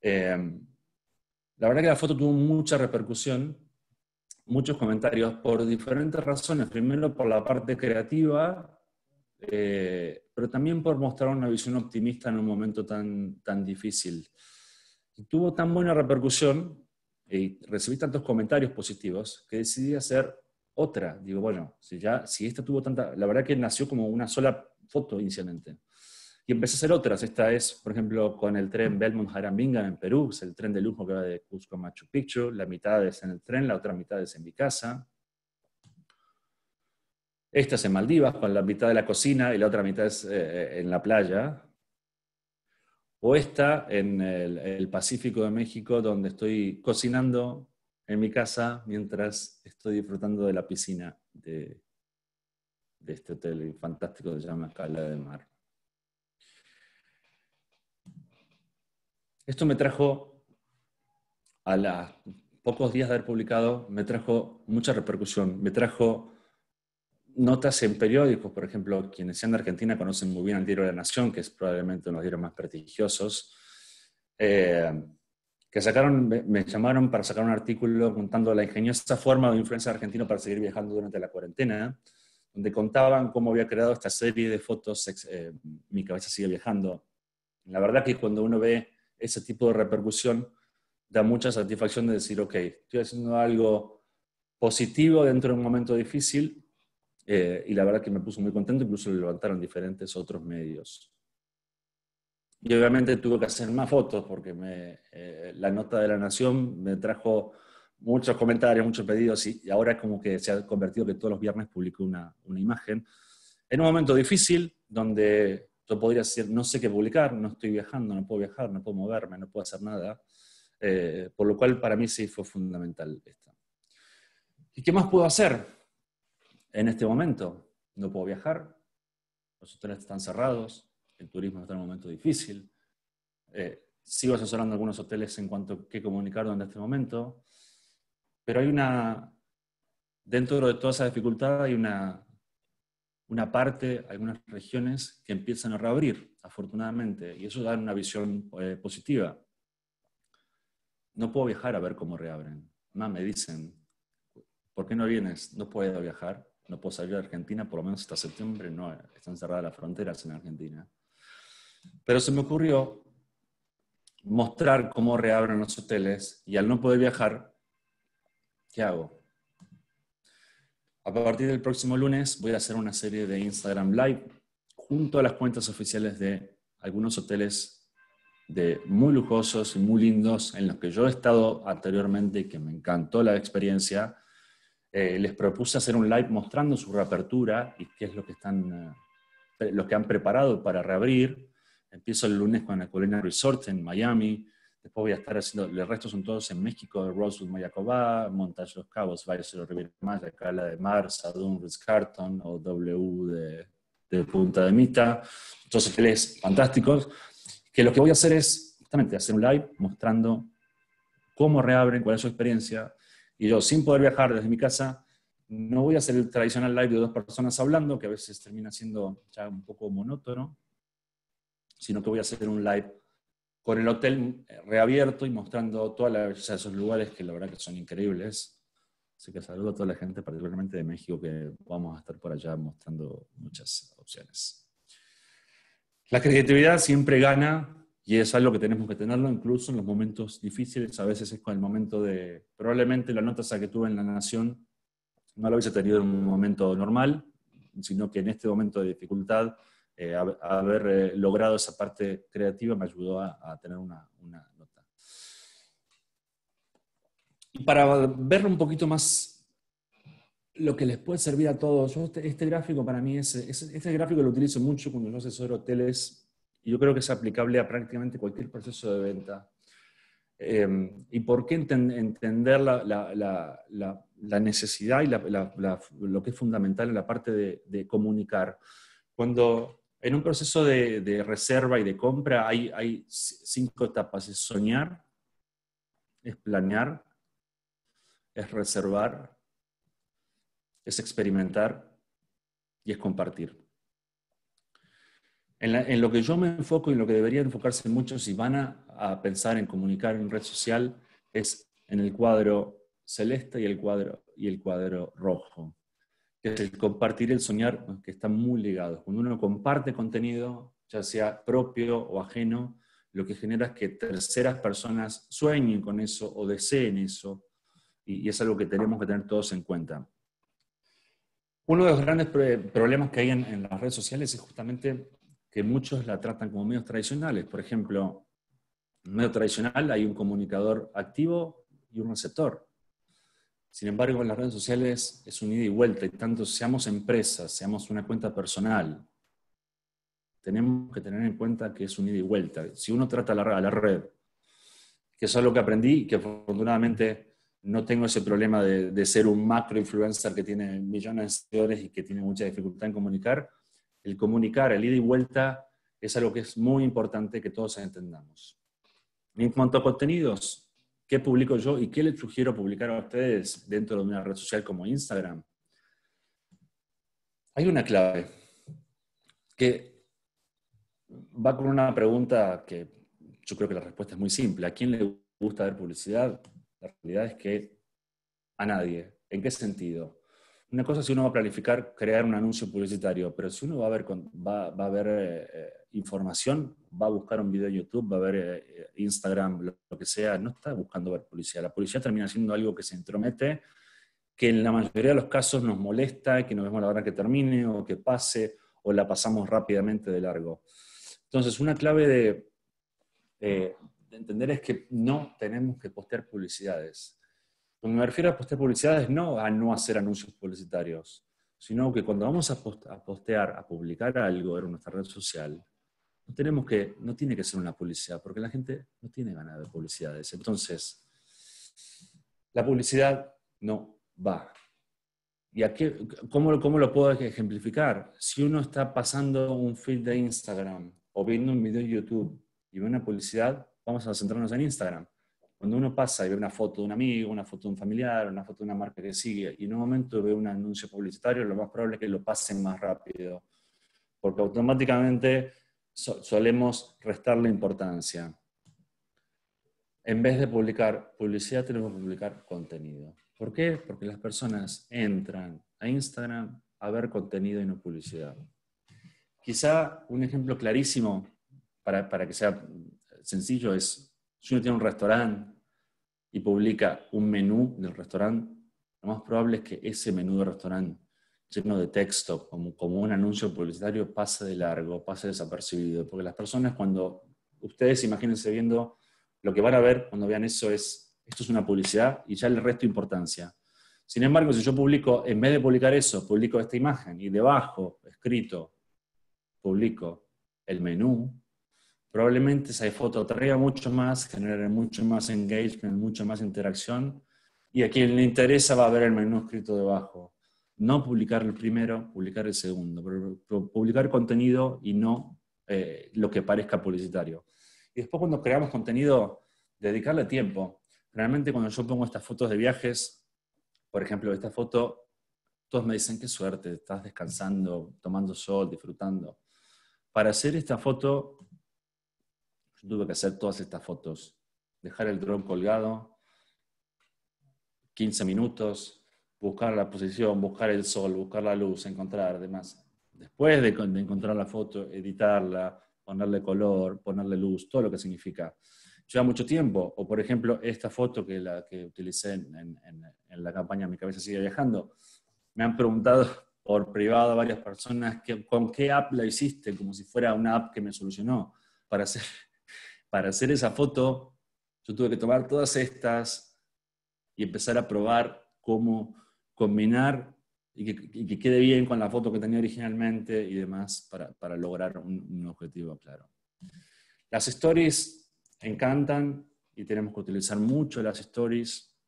Em, la verdad que la foto tuvo mucha repercusión, muchos comentarios por diferentes razones. Primero por la parte creativa, eh, pero también por mostrar una visión optimista en un momento tan, tan difícil tuvo tan buena repercusión y recibí tantos comentarios positivos que decidí hacer otra. Digo, bueno, si ya, si esta tuvo tanta, la verdad que nació como una sola foto inicialmente. Y empecé a hacer otras. Esta es, por ejemplo, con el tren Belmont jaraminga en Perú, es el tren de lujo que va de Cusco a Machu Picchu. La mitad es en el tren, la otra mitad es en mi casa. Esta es en Maldivas, con la mitad de la cocina y la otra mitad es eh, en la playa o esta en el, Pacífico de México, donde estoy cocinando en mi casa mientras estoy disfrutando de la piscina de, de este hotel fantástico que se llama Cala del Mar. Esto me trajo, a los pocos días de haber publicado, me trajo mucha repercusión, me trajo notas en periódicos, por ejemplo, quienes sean de Argentina conocen muy bien el diario de la Nación, que es probablemente uno de los diarios más prestigiosos, eh, que sacaron, me llamaron para sacar un artículo contando la ingeniosa forma de influencia argentina para seguir viajando durante la cuarentena, donde contaban cómo había creado esta serie de fotos, eh, Mi cabeza sigue viajando. La verdad que cuando uno ve ese tipo de repercusión, da mucha satisfacción de decir, ok, estoy haciendo algo positivo dentro de un momento difícil eh, y la verdad que me puso muy contento, incluso lo levantaron diferentes otros medios. Y obviamente tuve que hacer más fotos porque me, eh, la nota de la Nación me trajo muchos comentarios, muchos pedidos y, ahora es como que se ha convertido que todos los viernes publico una, una imagen. En un momento difícil donde yo podría decir, no sé qué publicar, no estoy viajando, no puedo viajar, no puedo moverme, no puedo hacer nada. Eh, por lo cual para mí sí fue fundamental esta. ¿Y qué más puedo hacer? en este momento no puedo viajar, los hoteles están cerrados, el turismo está en un momento difícil. Eh, sigo asesorando algunos hoteles en cuanto a qué comunicar en este momento, pero hay una, dentro de toda esa dificultad hay una, una parte, algunas regiones que empiezan a reabrir, afortunadamente, y eso da una visión eh, positiva. No puedo viajar a ver cómo reabren. Más me dicen, ¿por qué no vienes? No puedo viajar no puedo salir de Argentina, por lo menos hasta septiembre, no, están cerradas las fronteras en Argentina. Pero se me ocurrió mostrar cómo reabren los hoteles y al no poder viajar, ¿qué hago? A partir del próximo lunes voy a hacer una serie de Instagram Live junto a las cuentas oficiales de algunos hoteles de muy lujosos y muy lindos en los que yo he estado anteriormente y que me encantó la experiencia eh, les propuse hacer un live mostrando su reapertura y qué es lo que están, eh, los que han preparado para reabrir. Empiezo el lunes con la Colina Resort en Miami. Después voy a estar haciendo, el restos son todos en México, Rosewood, Mayacobá, de Los Cabos, Valle de Riviera Maya, Cala de Mar, Sadun, Ritz-Carton o W de, Punta de Mita. Todos hoteles fantásticos. Que lo que voy a hacer es justamente hacer un live mostrando cómo reabren, cuál es su experiencia, y yo, sin poder viajar desde mi casa, no voy a hacer el tradicional live de dos personas hablando, que a veces termina siendo ya un poco monótono, sino que voy a hacer un live con el hotel eh, reabierto y mostrando toda la de esos lugares que la verdad que son increíbles. Así que saludo a toda la gente, particularmente de México, que vamos a estar por allá mostrando muchas opciones. La creatividad siempre gana y es algo que tenemos que tenerlo incluso en los momentos difíciles. A veces es con el momento de, probablemente la nota que tuve en La Nación no la hubiese tenido en un momento normal, sino que en este momento de dificultad, eh, haber eh, logrado esa parte creativa me ayudó a, tener una, nota. Y para ver un poquito más lo que les puede servir a todos, este, este, gráfico para mí es, este gráfico lo utilizo mucho cuando yo asesoro hoteles yo creo que es aplicable a prácticamente cualquier proceso de venta. Em, ¿Y por qué entender la, necesidad y lo que es fundamental en la parte de, comunicar? Cuando en un proceso de, reserva y de compra hay, cinco etapas. Es soñar, es planear, es reservar, es experimentar y es compartir. En, lo que yo me enfoco y en lo que debería enfocarse muchos si van a, pensar en comunicar en red social es en el cuadro celeste y el cuadro, y el cuadro rojo, que es el compartir y el soñar, que están muy ligados. Cuando uno comparte contenido, ya sea propio o ajeno, lo que genera es que terceras personas sueñen con eso o deseen eso, y, es algo que tenemos que tener todos en cuenta. Uno de los grandes problemas que hay en, en las redes sociales es justamente que muchos la tratan como medios tradicionales. Por ejemplo, en medio tradicional hay un comunicador activo y un receptor. Sin embargo, en las redes sociales es un ida y vuelta, y tanto seamos empresas, seamos una cuenta personal, tenemos que tener en cuenta que es un ida y vuelta. Si uno trata a la, la red, que eso es lo que aprendí, que afortunadamente no tengo ese problema de, de ser un macro influencer que tiene millones de seguidores y que tiene mucha dificultad en comunicar, el comunicar, el ida y vuelta, es algo que es muy importante que todos entendamos. En cuanto a contenidos, ¿qué publico yo y qué les sugiero publicar a ustedes dentro de una red social como Instagram? Hay una clave que va con una pregunta que yo creo que la respuesta es muy simple. ¿A quién le gusta ver publicidad? La realidad es que a nadie. ¿En qué sentido? Una cosa si uno va a planificar crear un anuncio publicitario, pero si uno va a ver, va, a ver eh, información, va a buscar un video en YouTube, va a ver eh, Instagram, lo, que sea, no está buscando ver policía La policía termina siendo algo que se entromete, que en la mayoría de los casos nos molesta, que nos vemos la hora que termine o que pase, o la pasamos rápidamente de largo. Entonces, una clave de, eh, de entender es que no tenemos que postear publicidades cuando me refiero a postear publicidades, no a no hacer anuncios publicitarios, sino que cuando vamos a, postear, a publicar algo en nuestra red social, no tenemos que, no tiene que ser una publicidad, porque la gente no tiene ganas de publicidades. Entonces, la publicidad no va. ¿Y a cómo, cómo, lo puedo ejemplificar? Si uno está pasando un feed de Instagram o viendo un video de YouTube y ve una publicidad, vamos a centrarnos en Instagram. Cuando uno pasa y ve una foto de un amigo, una foto de un familiar, una foto de una marca que sigue, y en un momento ve un anuncio publicitario, lo más probable es que lo pasen más rápido, porque automáticamente solemos restar la importancia. En vez de publicar publicidad, tenemos que publicar contenido. ¿Por qué? Porque las personas entran a Instagram a ver contenido y no publicidad. Quizá un ejemplo clarísimo para, para que sea sencillo es si uno tiene un restaurante y publica un menú del restaurante, lo más probable es que ese menú del restaurante lleno de texto, como, como un anuncio publicitario, pase de largo, pase desapercibido. Porque las personas cuando, ustedes imagínense viendo, lo que van a ver cuando vean eso es, esto es una publicidad y ya le resto importancia. Sin embargo, si yo publico, en vez de publicar eso, publico esta imagen y debajo, escrito, publico el menú, probablemente esa foto atraiga mucho más, genere mucho más engagement, mucha más interacción. Y a quien le interesa va a ver el menú escrito debajo. No publicar el primero, publicar el segundo, publicar contenido y no eh, lo que parezca publicitario. Y después cuando creamos contenido, dedicarle tiempo. Realmente cuando yo pongo estas fotos de viajes, por ejemplo, esta foto, todos me dicen, qué suerte, estás descansando, tomando sol, disfrutando. Para hacer esta foto yo tuve que hacer todas estas fotos. Dejar el dron colgado, 15 minutos, buscar la posición, buscar el sol, buscar la luz, encontrar, además Después de, encontrar la foto, editarla, ponerle color, ponerle luz, todo lo que significa. Lleva mucho tiempo. O por ejemplo, esta foto que, la, que utilicé en, en, en la campaña Mi cabeza sigue viajando. Me han preguntado por privado a varias personas que, con qué app la hiciste, como si fuera una app que me solucionó para hacer para hacer esa foto, yo tuve que tomar todas estas y empezar a probar cómo combinar y que, quede bien con la foto que tenía originalmente y demás para, lograr un, un objetivo claro. Las stories encantan y tenemos que utilizar mucho las stories.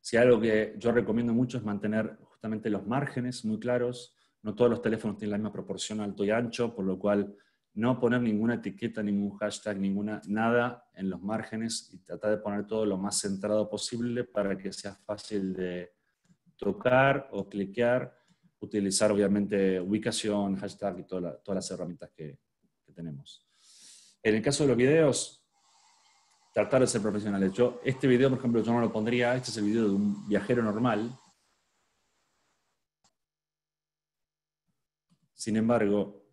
Si algo que yo recomiendo mucho es mantener justamente los márgenes muy claros. No todos los teléfonos tienen la misma proporción alto y ancho, por lo cual no poner ninguna etiqueta, ningún hashtag, ninguna nada en los márgenes y tratar de poner todo lo más centrado posible para que sea fácil de tocar o cliquear, utilizar obviamente ubicación, hashtag y toda todas las herramientas que, tenemos. En el caso de los videos, tratar de ser profesionales. Yo, este video, por ejemplo, yo no lo pondría, este es el video de un viajero normal. Sin embargo,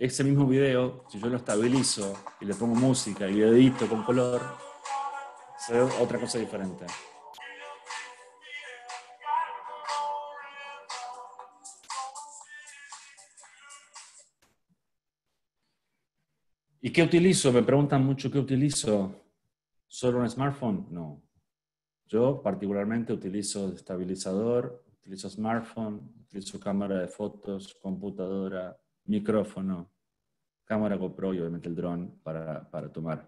ese mismo video, si yo lo estabilizo y le pongo música y lo edito con color, se ve otra cosa diferente. ¿Y qué utilizo? Me preguntan mucho qué utilizo. ¿Solo un smartphone? No. Yo particularmente utilizo estabilizador, utilizo smartphone, utilizo cámara de fotos, computadora, micrófono, cámara GoPro y obviamente el dron para, para tomar.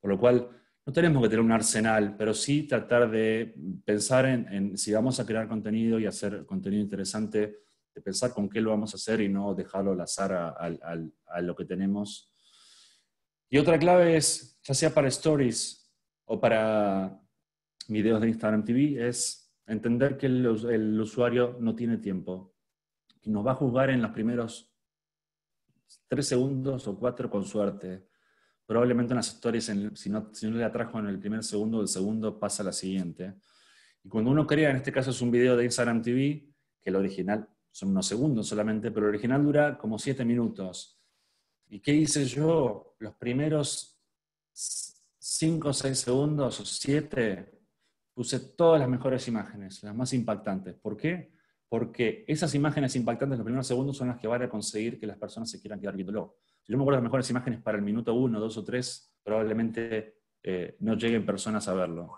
Por lo cual, no tenemos que tener un arsenal, pero sí tratar de pensar en, si vamos a crear contenido y hacer contenido interesante, de pensar con qué lo vamos a hacer y no dejarlo al azar a, lo que tenemos. Y otra clave es, ya sea para stories o para videos de Instagram TV, es entender que el, el usuario no tiene tiempo, que nos va a juzgar en los primeros tres segundos o cuatro con suerte. Probablemente unas historias, en, si, no, si no le atrajo en el primer segundo o el segundo, pasa a la siguiente. Y cuando uno crea, en este caso es un video de Instagram TV, que el original son unos segundos solamente, pero el original dura como siete minutos. ¿Y qué hice yo? Los primeros cinco o seis segundos o siete, puse todas las mejores imágenes, las más impactantes. ¿Por qué? porque esas imágenes impactantes en los primeros segundos son las que van a conseguir que las personas se quieran quedar viéndolo. Si yo me acuerdo las mejores imágenes para el minuto uno, dos o tres, probablemente eh, no lleguen personas a verlo.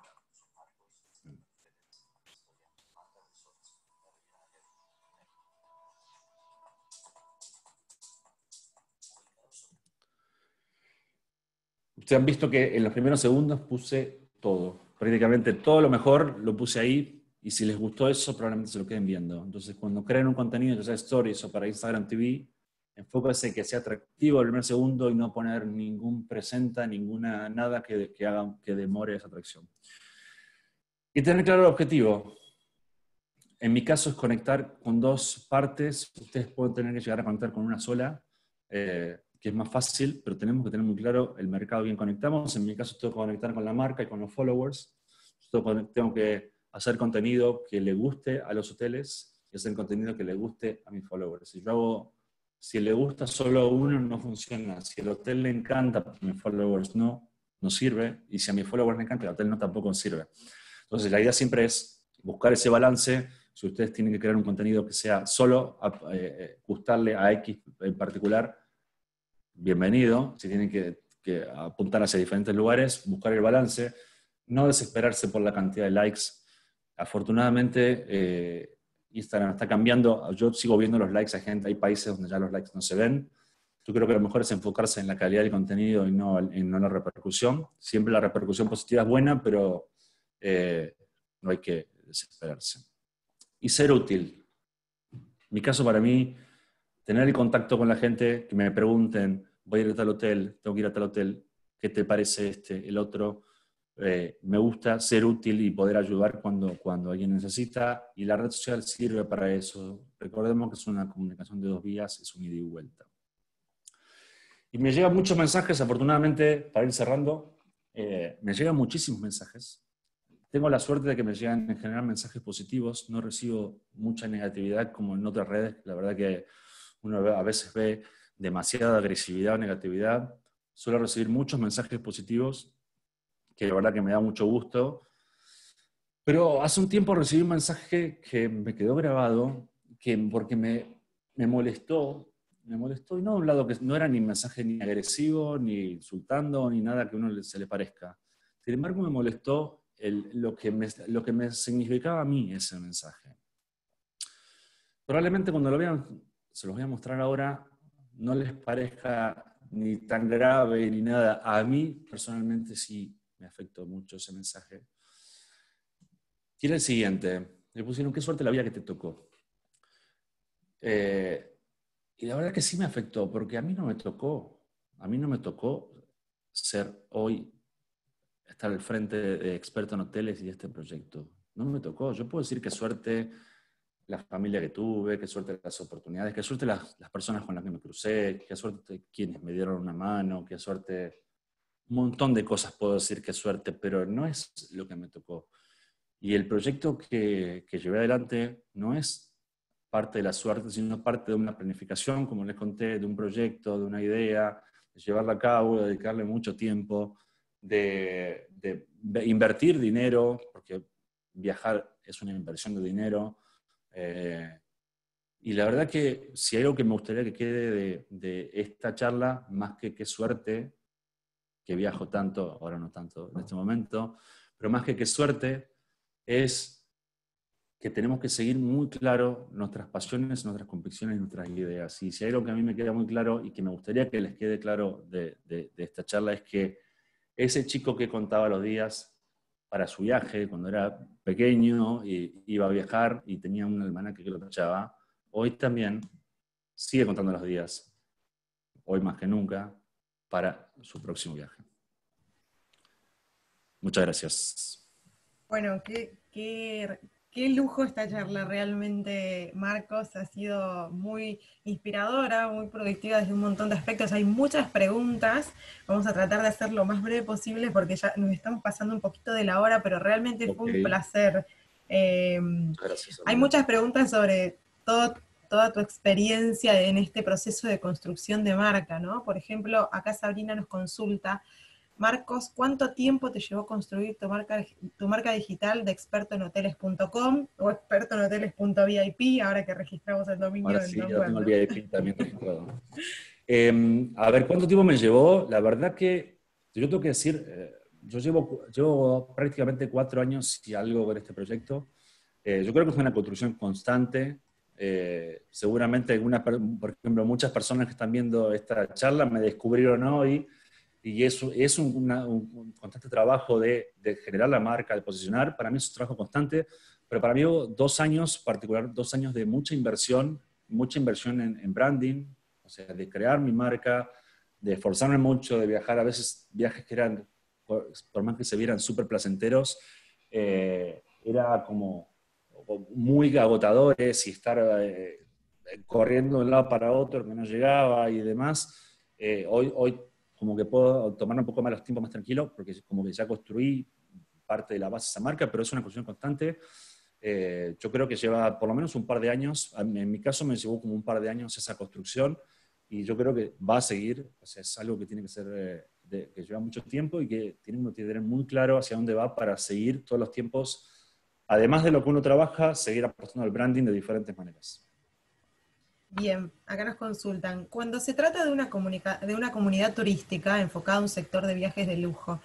Ustedes han visto que en los primeros segundos puse todo, prácticamente todo lo mejor lo puse ahí y si les gustó eso, probablemente se lo queden viendo. Entonces, cuando creen un contenido, ya sea Stories o para Instagram TV, enfócase que sea atractivo el primer segundo y no poner ningún presenta, ninguna nada que, que, haga, que demore esa atracción. Y tener claro el objetivo. En mi caso es conectar con dos partes. Ustedes pueden tener que llegar a conectar con una sola, eh, que es más fácil, pero tenemos que tener muy claro el mercado bien conectamos. En mi caso tengo que conectar con la marca y con los followers. Tengo que hacer contenido que le guste a los hoteles y hacer contenido que le guste a mis followers. Si yo hago, si le gusta solo uno, no funciona. Si el hotel le encanta, a mis followers no, no sirve. Y si a mis followers le encanta, el hotel no tampoco sirve. Entonces, la idea siempre es buscar ese balance. Si ustedes tienen que crear un contenido que sea solo a, eh, eh, gustarle a X en particular, bienvenido. Si tienen que apuntar hacia diferentes lugares, buscar el balance, no desesperarse por la cantidad de likes Afortunadamente, eh, Instagram está cambiando. Yo sigo viendo los likes a gente. Hay países donde ya los likes no se ven. Yo creo que lo mejor es enfocarse en la calidad del contenido y no en no la repercusión. Siempre la repercusión positiva es buena, pero eh, no hay que desesperarse. Y ser útil. Mi caso para mí, tener el contacto con la gente, que me pregunten, voy a ir a tal hotel, tengo que ir a tal hotel, ¿qué te parece este, el otro? Eh, me gusta ser útil y poder ayudar cuando, cuando alguien necesita y la red social sirve para eso. Recordemos que es una comunicación de dos vías, es un ida y vuelta. Y me llegan muchos mensajes, afortunadamente, para ir cerrando, eh, me llegan muchísimos mensajes. Tengo la suerte de que me llegan en general mensajes positivos, no recibo mucha negatividad como en otras redes, la verdad que uno a veces ve demasiada agresividad o negatividad. Suelo recibir muchos mensajes positivos que la verdad que me da mucho gusto. Pero hace un tiempo recibí un mensaje que me quedó grabado, que porque me, molestó, me molestó, y no de un lado que no era ni mensaje ni agresivo, ni insultando, ni nada que a uno se le parezca. Sin embargo, me molestó lo, que me, lo que me significaba a mí ese mensaje. Probablemente cuando lo vean, se los voy a mostrar ahora, no les parezca ni tan grave ni nada. A mí personalmente sí me afectó mucho ese mensaje. Tiene el siguiente, le pusieron, qué suerte la vida que te tocó. Eh, y la verdad que sí me afectó, porque a mí no me tocó, a mí no me tocó ser hoy, estar al frente de experto en hoteles y este proyecto. No me tocó, yo puedo decir qué suerte la familia que tuve, qué suerte las oportunidades, qué suerte las, las, personas con las que me crucé, qué suerte quienes me dieron una mano, qué suerte montón de cosas puedo decir que es suerte, pero no es lo que me tocó. Y el proyecto que, que llevé adelante no es parte de la suerte, sino parte de una planificación, como les conté, de un proyecto, de una idea, de llevarla a cabo, de dedicarle mucho tiempo, de, invertir dinero, porque viajar es una inversión de dinero. Eh, y la verdad que si hay algo que me gustaría que quede de, de esta charla, más que qué suerte, que viajo tanto, ahora no tanto en este momento, pero más que que suerte es que tenemos que seguir muy claro nuestras pasiones, nuestras convicciones, nuestras ideas. Y si hay algo que a mí me queda muy claro y que me gustaría que les quede claro de, esta charla es que ese chico que contaba los días para su viaje, cuando era pequeño y iba a viajar y tenía una hermana que lo tachaba, hoy también sigue contando los días, hoy más que nunca, para su próximo viaje. Muchas gracias. Bueno, qué, qué, lujo esta charla realmente, Marcos. Ha sido muy inspiradora, muy productiva desde un montón de aspectos. Hay muchas preguntas. Vamos a tratar de hacer lo más breve posible porque ya nos estamos pasando un poquito de la hora, pero realmente fue un placer. Eh, hay muchas preguntas sobre todo toda tu experiencia en este proceso de construcción de marca, ¿no? Por ejemplo, acá Sabrina nos consulta, Marcos, ¿cuánto tiempo te llevó construir tu marca, digital de expertoenhoteles.com o expertoenhoteles.vip, ahora que registramos el dominio ahora del tengo el VIP también registrado. Em, a ver, ¿cuánto tiempo me llevó? La verdad que yo tengo que decir, eh, yo llevo, prácticamente cuatro años y algo con este proyecto. Eh, yo creo que fue una construcción constante, eh, seguramente, algunas, por ejemplo, muchas personas que están viendo esta charla me descubrieron hoy y eso es un, constante trabajo de, generar la marca, de posicionar. Para mí es un trabajo constante, pero para mí dos años, particular, dos años de mucha inversión, mucha inversión en, branding, o sea, de crear mi marca, de esforzarme mucho, de viajar, a veces viajes que eran, por, más que se vieran súper placenteros, eh, era como muy agotadores y estar eh, corriendo de un lado para otro que no llegaba y demás, eh, hoy, hoy como que puedo tomar un poco más los tiempos más tranquilos, porque como que ya construí parte de la base de esa marca, pero es una cuestión constante. Eh, yo creo que lleva por lo menos un par de años, en mi caso me llevó como un par de años esa construcción y yo creo que va a seguir, o sea, es algo que tiene que ser, que lleva mucho tiempo y que tiene que tener muy claro hacia dónde va para seguir todos los tiempos además de lo que uno trabaja, seguir apostando al branding de diferentes maneras. Bien, acá nos consultan. Cuando se trata de una, de una comunidad turística enfocada a un sector de viajes de lujo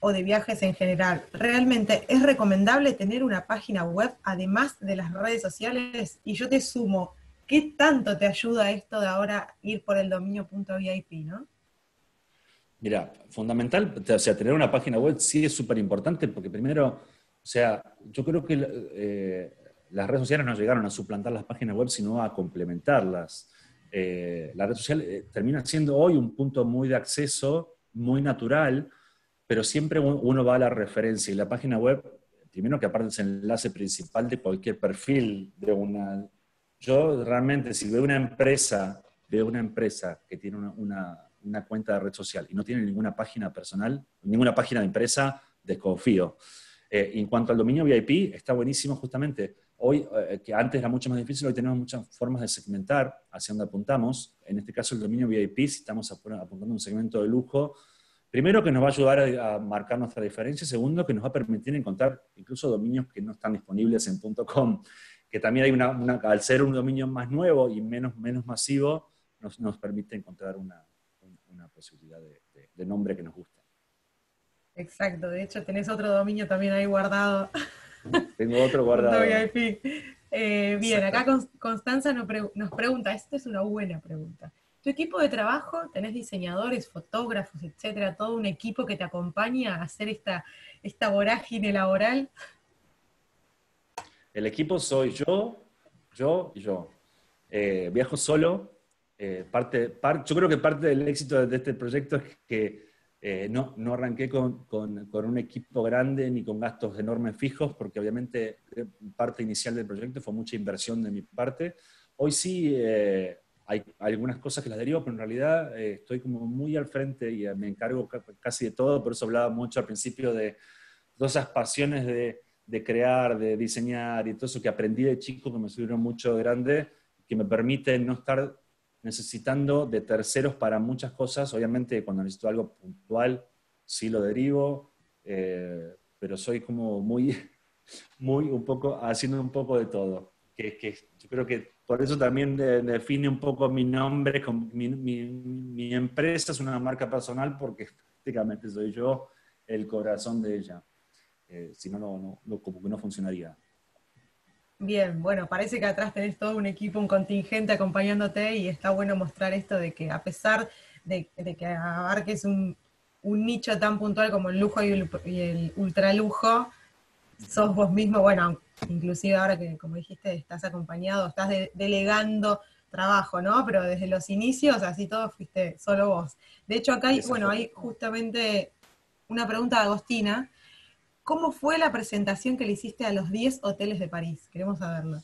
o de viajes en general, ¿realmente es recomendable tener una página web además de las redes sociales? Y yo te sumo, ¿qué tanto te ayuda esto de ahora ir por el dominio.vip, no? Mira, fundamental, o sea, tener una página web sí es súper importante porque primero o sea, yo creo que eh, las redes sociales no llegaron a suplantar las páginas web, sino a complementarlas. Eh, la red social eh, termina siendo hoy un punto muy de acceso, muy natural, pero siempre uno va a la referencia y la página web, primero que aparte es el enlace principal de cualquier perfil de una... Yo realmente, si veo una empresa, veo una empresa que tiene una cuenta de red social y no tiene ninguna página personal, ninguna página de empresa, desconfío. Eh, en cuanto al dominio VIP, está buenísimo justamente. Hoy, eh, que antes era mucho más difícil, hoy tenemos muchas formas de segmentar hacia dónde apuntamos. En este caso, el dominio VIP, si estamos apuntando a un segmento de lujo, primero que nos va a ayudar a, marcar nuestra diferencia, segundo que nos va a permitir encontrar incluso dominios que no están disponibles en .com, que también hay una, al ser un dominio más nuevo y menos, menos masivo, nos, nos permite encontrar una, una posibilidad de, de nombre que nos guste. Exacto, de hecho tenés otro dominio también ahí guardado. [laughs] Tengo otro guardado. Eh, bien, acá Constanza nos, pregunta, esta es una buena pregunta. ¿Tu equipo de trabajo, tenés diseñadores, fotógrafos, etcétera, todo un equipo que te acompaña a hacer esta, esta vorágine laboral? El equipo soy yo, yo y yo. Eh, viajo solo. Eh, yo creo que parte del éxito de este proyecto es que eh, no, no arranqué con, un equipo grande ni con gastos enormes fijos, porque obviamente eh, parte inicial del proyecto fue mucha inversión de mi parte. Hoy sí eh, hay algunas cosas que las derivo, pero en realidad estoy como muy al frente y me encargo casi de todo, por eso hablaba mucho al principio de todas esas pasiones de, de crear, de diseñar y todo eso que aprendí de chico, que me sirvieron mucho grande, que me permiten no estar necesitando de terceros para muchas cosas. Obviamente, cuando necesito algo puntual, sí lo derivo, eh, pero soy como muy, [laughs] muy un poco, haciendo un poco de todo. Que, yo creo que por eso también define un poco mi nombre, mi, empresa es una marca personal porque prácticamente soy yo el corazón de ella. Eh, si no, no, no, como que no funcionaría. Bien, bueno, parece que atrás tenés todo un equipo, un contingente acompañándote y está bueno mostrar esto de que a pesar de, que abarques un, nicho tan puntual como el lujo y el, ultralujo, sos vos mismo, bueno, inclusive ahora que como dijiste estás acompañado, estás delegando trabajo, ¿no? Pero desde los inicios así todo fuiste solo vos. De hecho acá hay, bueno, hay justamente una pregunta de Agostina ¿Cómo fue la presentación que le hiciste a los 10 hoteles de París? Queremos saberlo.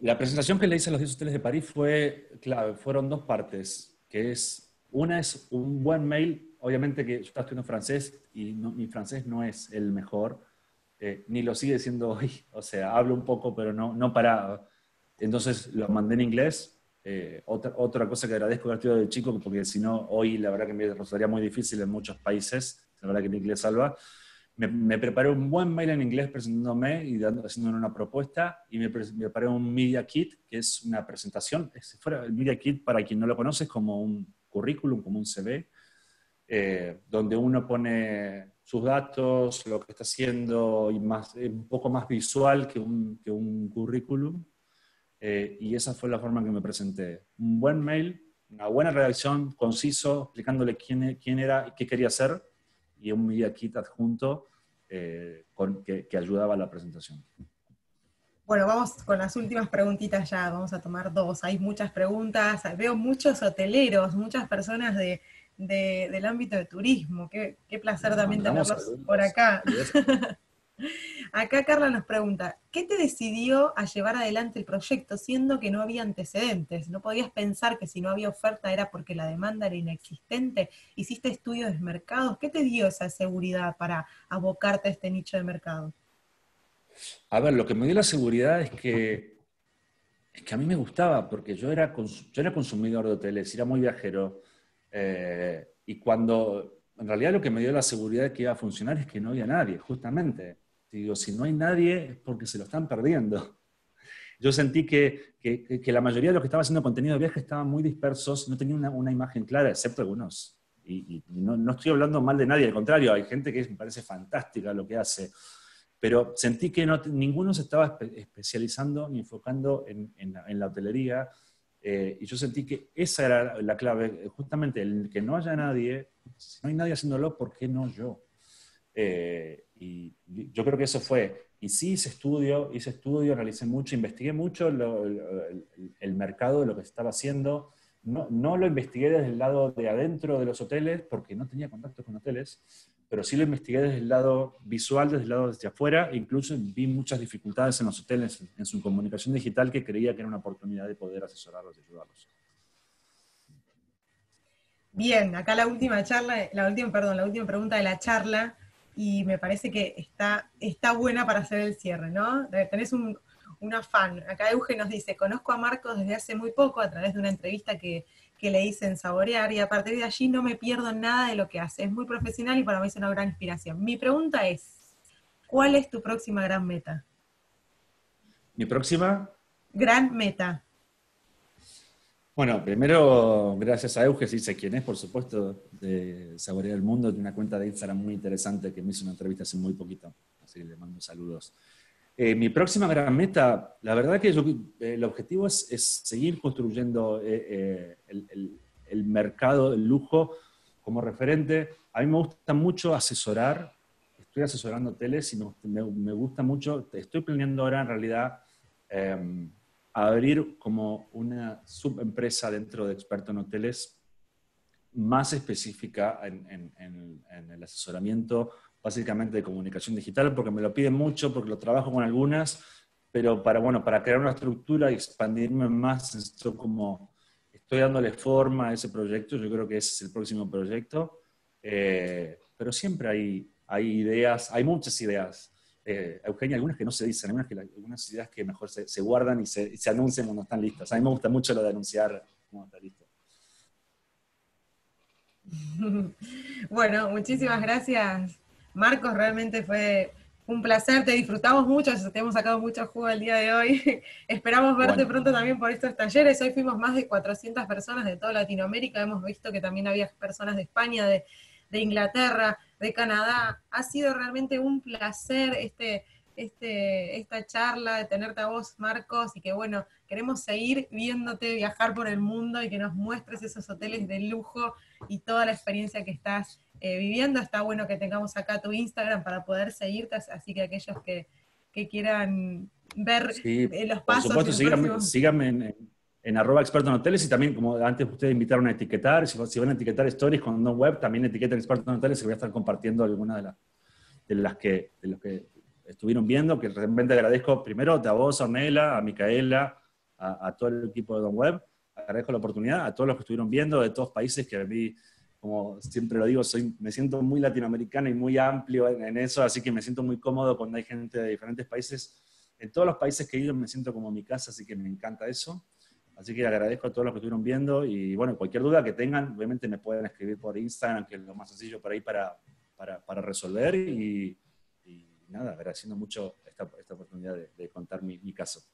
La presentación que le hice a los 10 hoteles de París fue clave, fueron dos partes, que es, una es un buen mail, obviamente que yo estaba estudiando francés y mi francés no es el mejor, eh, ni lo sigue siendo hoy, [laughs] o sea, hablo un poco, pero no, no para... Entonces lo mandé en inglés. Eh, otra, otra cosa que agradezco que estudiado de chico, porque si no, hoy la verdad que me resultaría muy difícil en muchos países, la verdad que mi inglés salva me, preparé un buen mail en inglés presentándome y dando, una propuesta y me, preparé un Media Kit, que es una presentación. fuera, el Media Kit, para quien no lo conoce, es como un currículum, como un CV, eh, donde uno pone sus datos, lo que está haciendo, y más, eh, un poco más visual que un, currículum. Eh, y esa fue la forma en que me presenté. Un buen mail, una buena redacción, conciso, explicándole quién, e, quién era y qué quería hacer y un media kit adjunto eh, que, ayudaba a la presentación. Bueno, vamos con las últimas preguntitas ya, vamos a tomar dos. Hay muchas preguntas, veo muchos hoteleros, muchas personas de, del ámbito de turismo. Qué, placer también tenerlos por acá. [laughs] Acá Carla nos pregunta, ¿qué te decidió a llevar adelante el proyecto siendo que no había antecedentes? ¿No podías pensar que si no había oferta era porque la demanda era inexistente? ¿Hiciste estudios de mercados? ¿Qué te dio esa seguridad para abocarte a este nicho de mercado? A ver, lo que me dio la seguridad es que, es que a mí me gustaba, porque yo era, yo era consumidor de hoteles, era muy viajero, eh, y cuando, en realidad lo que me dio la seguridad de que iba a funcionar es que no había nadie, justamente digo, si no hay nadie es porque se lo están perdiendo. Yo sentí que, que, la mayoría de los que estaban haciendo contenido de viaje estaban muy dispersos, no tenían una, una imagen clara, excepto algunos. Y, no, no, estoy hablando mal de nadie, al contrario, hay gente que me parece fantástica lo que hace. Pero sentí que no, ninguno se estaba especializando ni enfocando en, en, la, hotelería, eh, y yo sentí que esa era la clave, justamente el que no haya nadie, si no hay nadie haciéndolo, ¿por qué no yo? Eh, y yo creo que eso fue. Y sí, hice estudio, hice estudio, analicé mucho, investigué mucho el, mercado de lo que se estaba haciendo. No, lo investigué desde el lado de adentro de los hoteles, porque no tenía contacto con hoteles, pero sí lo investigué desde el lado visual, desde el lado desde afuera. E incluso vi muchas dificultades en los hoteles, en su comunicación digital, que creía que era una oportunidad de poder asesorarlos y ayudarlos. Bien, acá la última charla, la última, perdón, la última pregunta de la charla y me parece que está, está buena para hacer el cierre, ¿no? Tenés un, afán. Acá Euge nos dice, conozco a Marcos desde hace muy poco a través de una entrevista que, que le hice en Saborear y a partir de allí no me pierdo nada de lo que hace. Es muy profesional y para mí es una gran inspiración. Mi pregunta es, ¿cuál es tu próxima gran meta? Mi próxima gran meta. Bueno, primero, gracias a Euge, sé quién es, por supuesto, de Saborear el Mundo, tiene una cuenta de Instagram muy interesante que me hizo una entrevista hace muy poquito, así que le mando saludos. Eh, mi próxima gran meta, la verdad que eh, el objetivo es, seguir construyendo eh, el, mercado, el lujo como referente. A mí me gusta mucho asesorar, estoy asesorando hoteles y me, gusta mucho, estoy planeando ahora en realidad... Em, abrir como una subempresa dentro de Experto en Hoteles más específica en, el asesoramiento básicamente de comunicación digital, porque me lo piden mucho, porque lo trabajo con algunas, pero para, bueno, para crear una estructura y expandirme más, esto como estoy dándole forma a ese proyecto, yo creo que ese es el próximo proyecto, eh, pero siempre hay, hay ideas, hay muchas ideas, eh, Eugenia, algunas que no se dicen, algunas, que, algunas ideas que mejor se, guardan y se, anuncian cuando están listas. A mí me gusta mucho lo de anunciar cuando está listo. [laughs] Bueno, muchísimas gracias, Marcos. Realmente fue un placer, te disfrutamos mucho, te hemos sacado mucho jugo el día de hoy. [laughs] Esperamos verte pronto también por estos talleres. Hoy fuimos más de 400 personas de toda Latinoamérica, hemos visto que también había personas de España, de Inglaterra, de Canadá. Ha sido realmente un placer este, este, esta charla, de tenerte a vos, Marcos, y que bueno, queremos seguir viéndote viajar por el mundo y que nos muestres esos hoteles de lujo y toda la experiencia que estás eh, viviendo. Está bueno que tengamos acá tu Instagram para poder seguirte, así que aquellos que, quieran ver eh, los pasos. Por supuesto, síganme, en en arroba experto en hoteles y también, como antes ustedes invitaron a etiquetar, si, si van a etiquetar stories con Don web, también etiqueten experto en hoteles y voy a estar compartiendo algunas de, las de, las que, de los que estuvieron viendo, que realmente agradezco primero a vos, a Ornella, a Micaela, a, todo el equipo de Don Web, agradezco la oportunidad, a todos los que estuvieron viendo de todos países que a mí, como siempre lo digo, soy, me siento muy latinoamericana y muy amplio en, eso, así que me siento muy cómodo cuando hay gente de diferentes países. En todos los países que he ido me siento como mi casa, así que me encanta eso. Así que le agradezco a todos los que estuvieron viendo y bueno, cualquier duda que tengan, obviamente me pueden escribir por Instagram, que es lo más sencillo por ahí para, para, para resolver y, nada, agradeciendo mucho esta, oportunidad de, contar mi caso.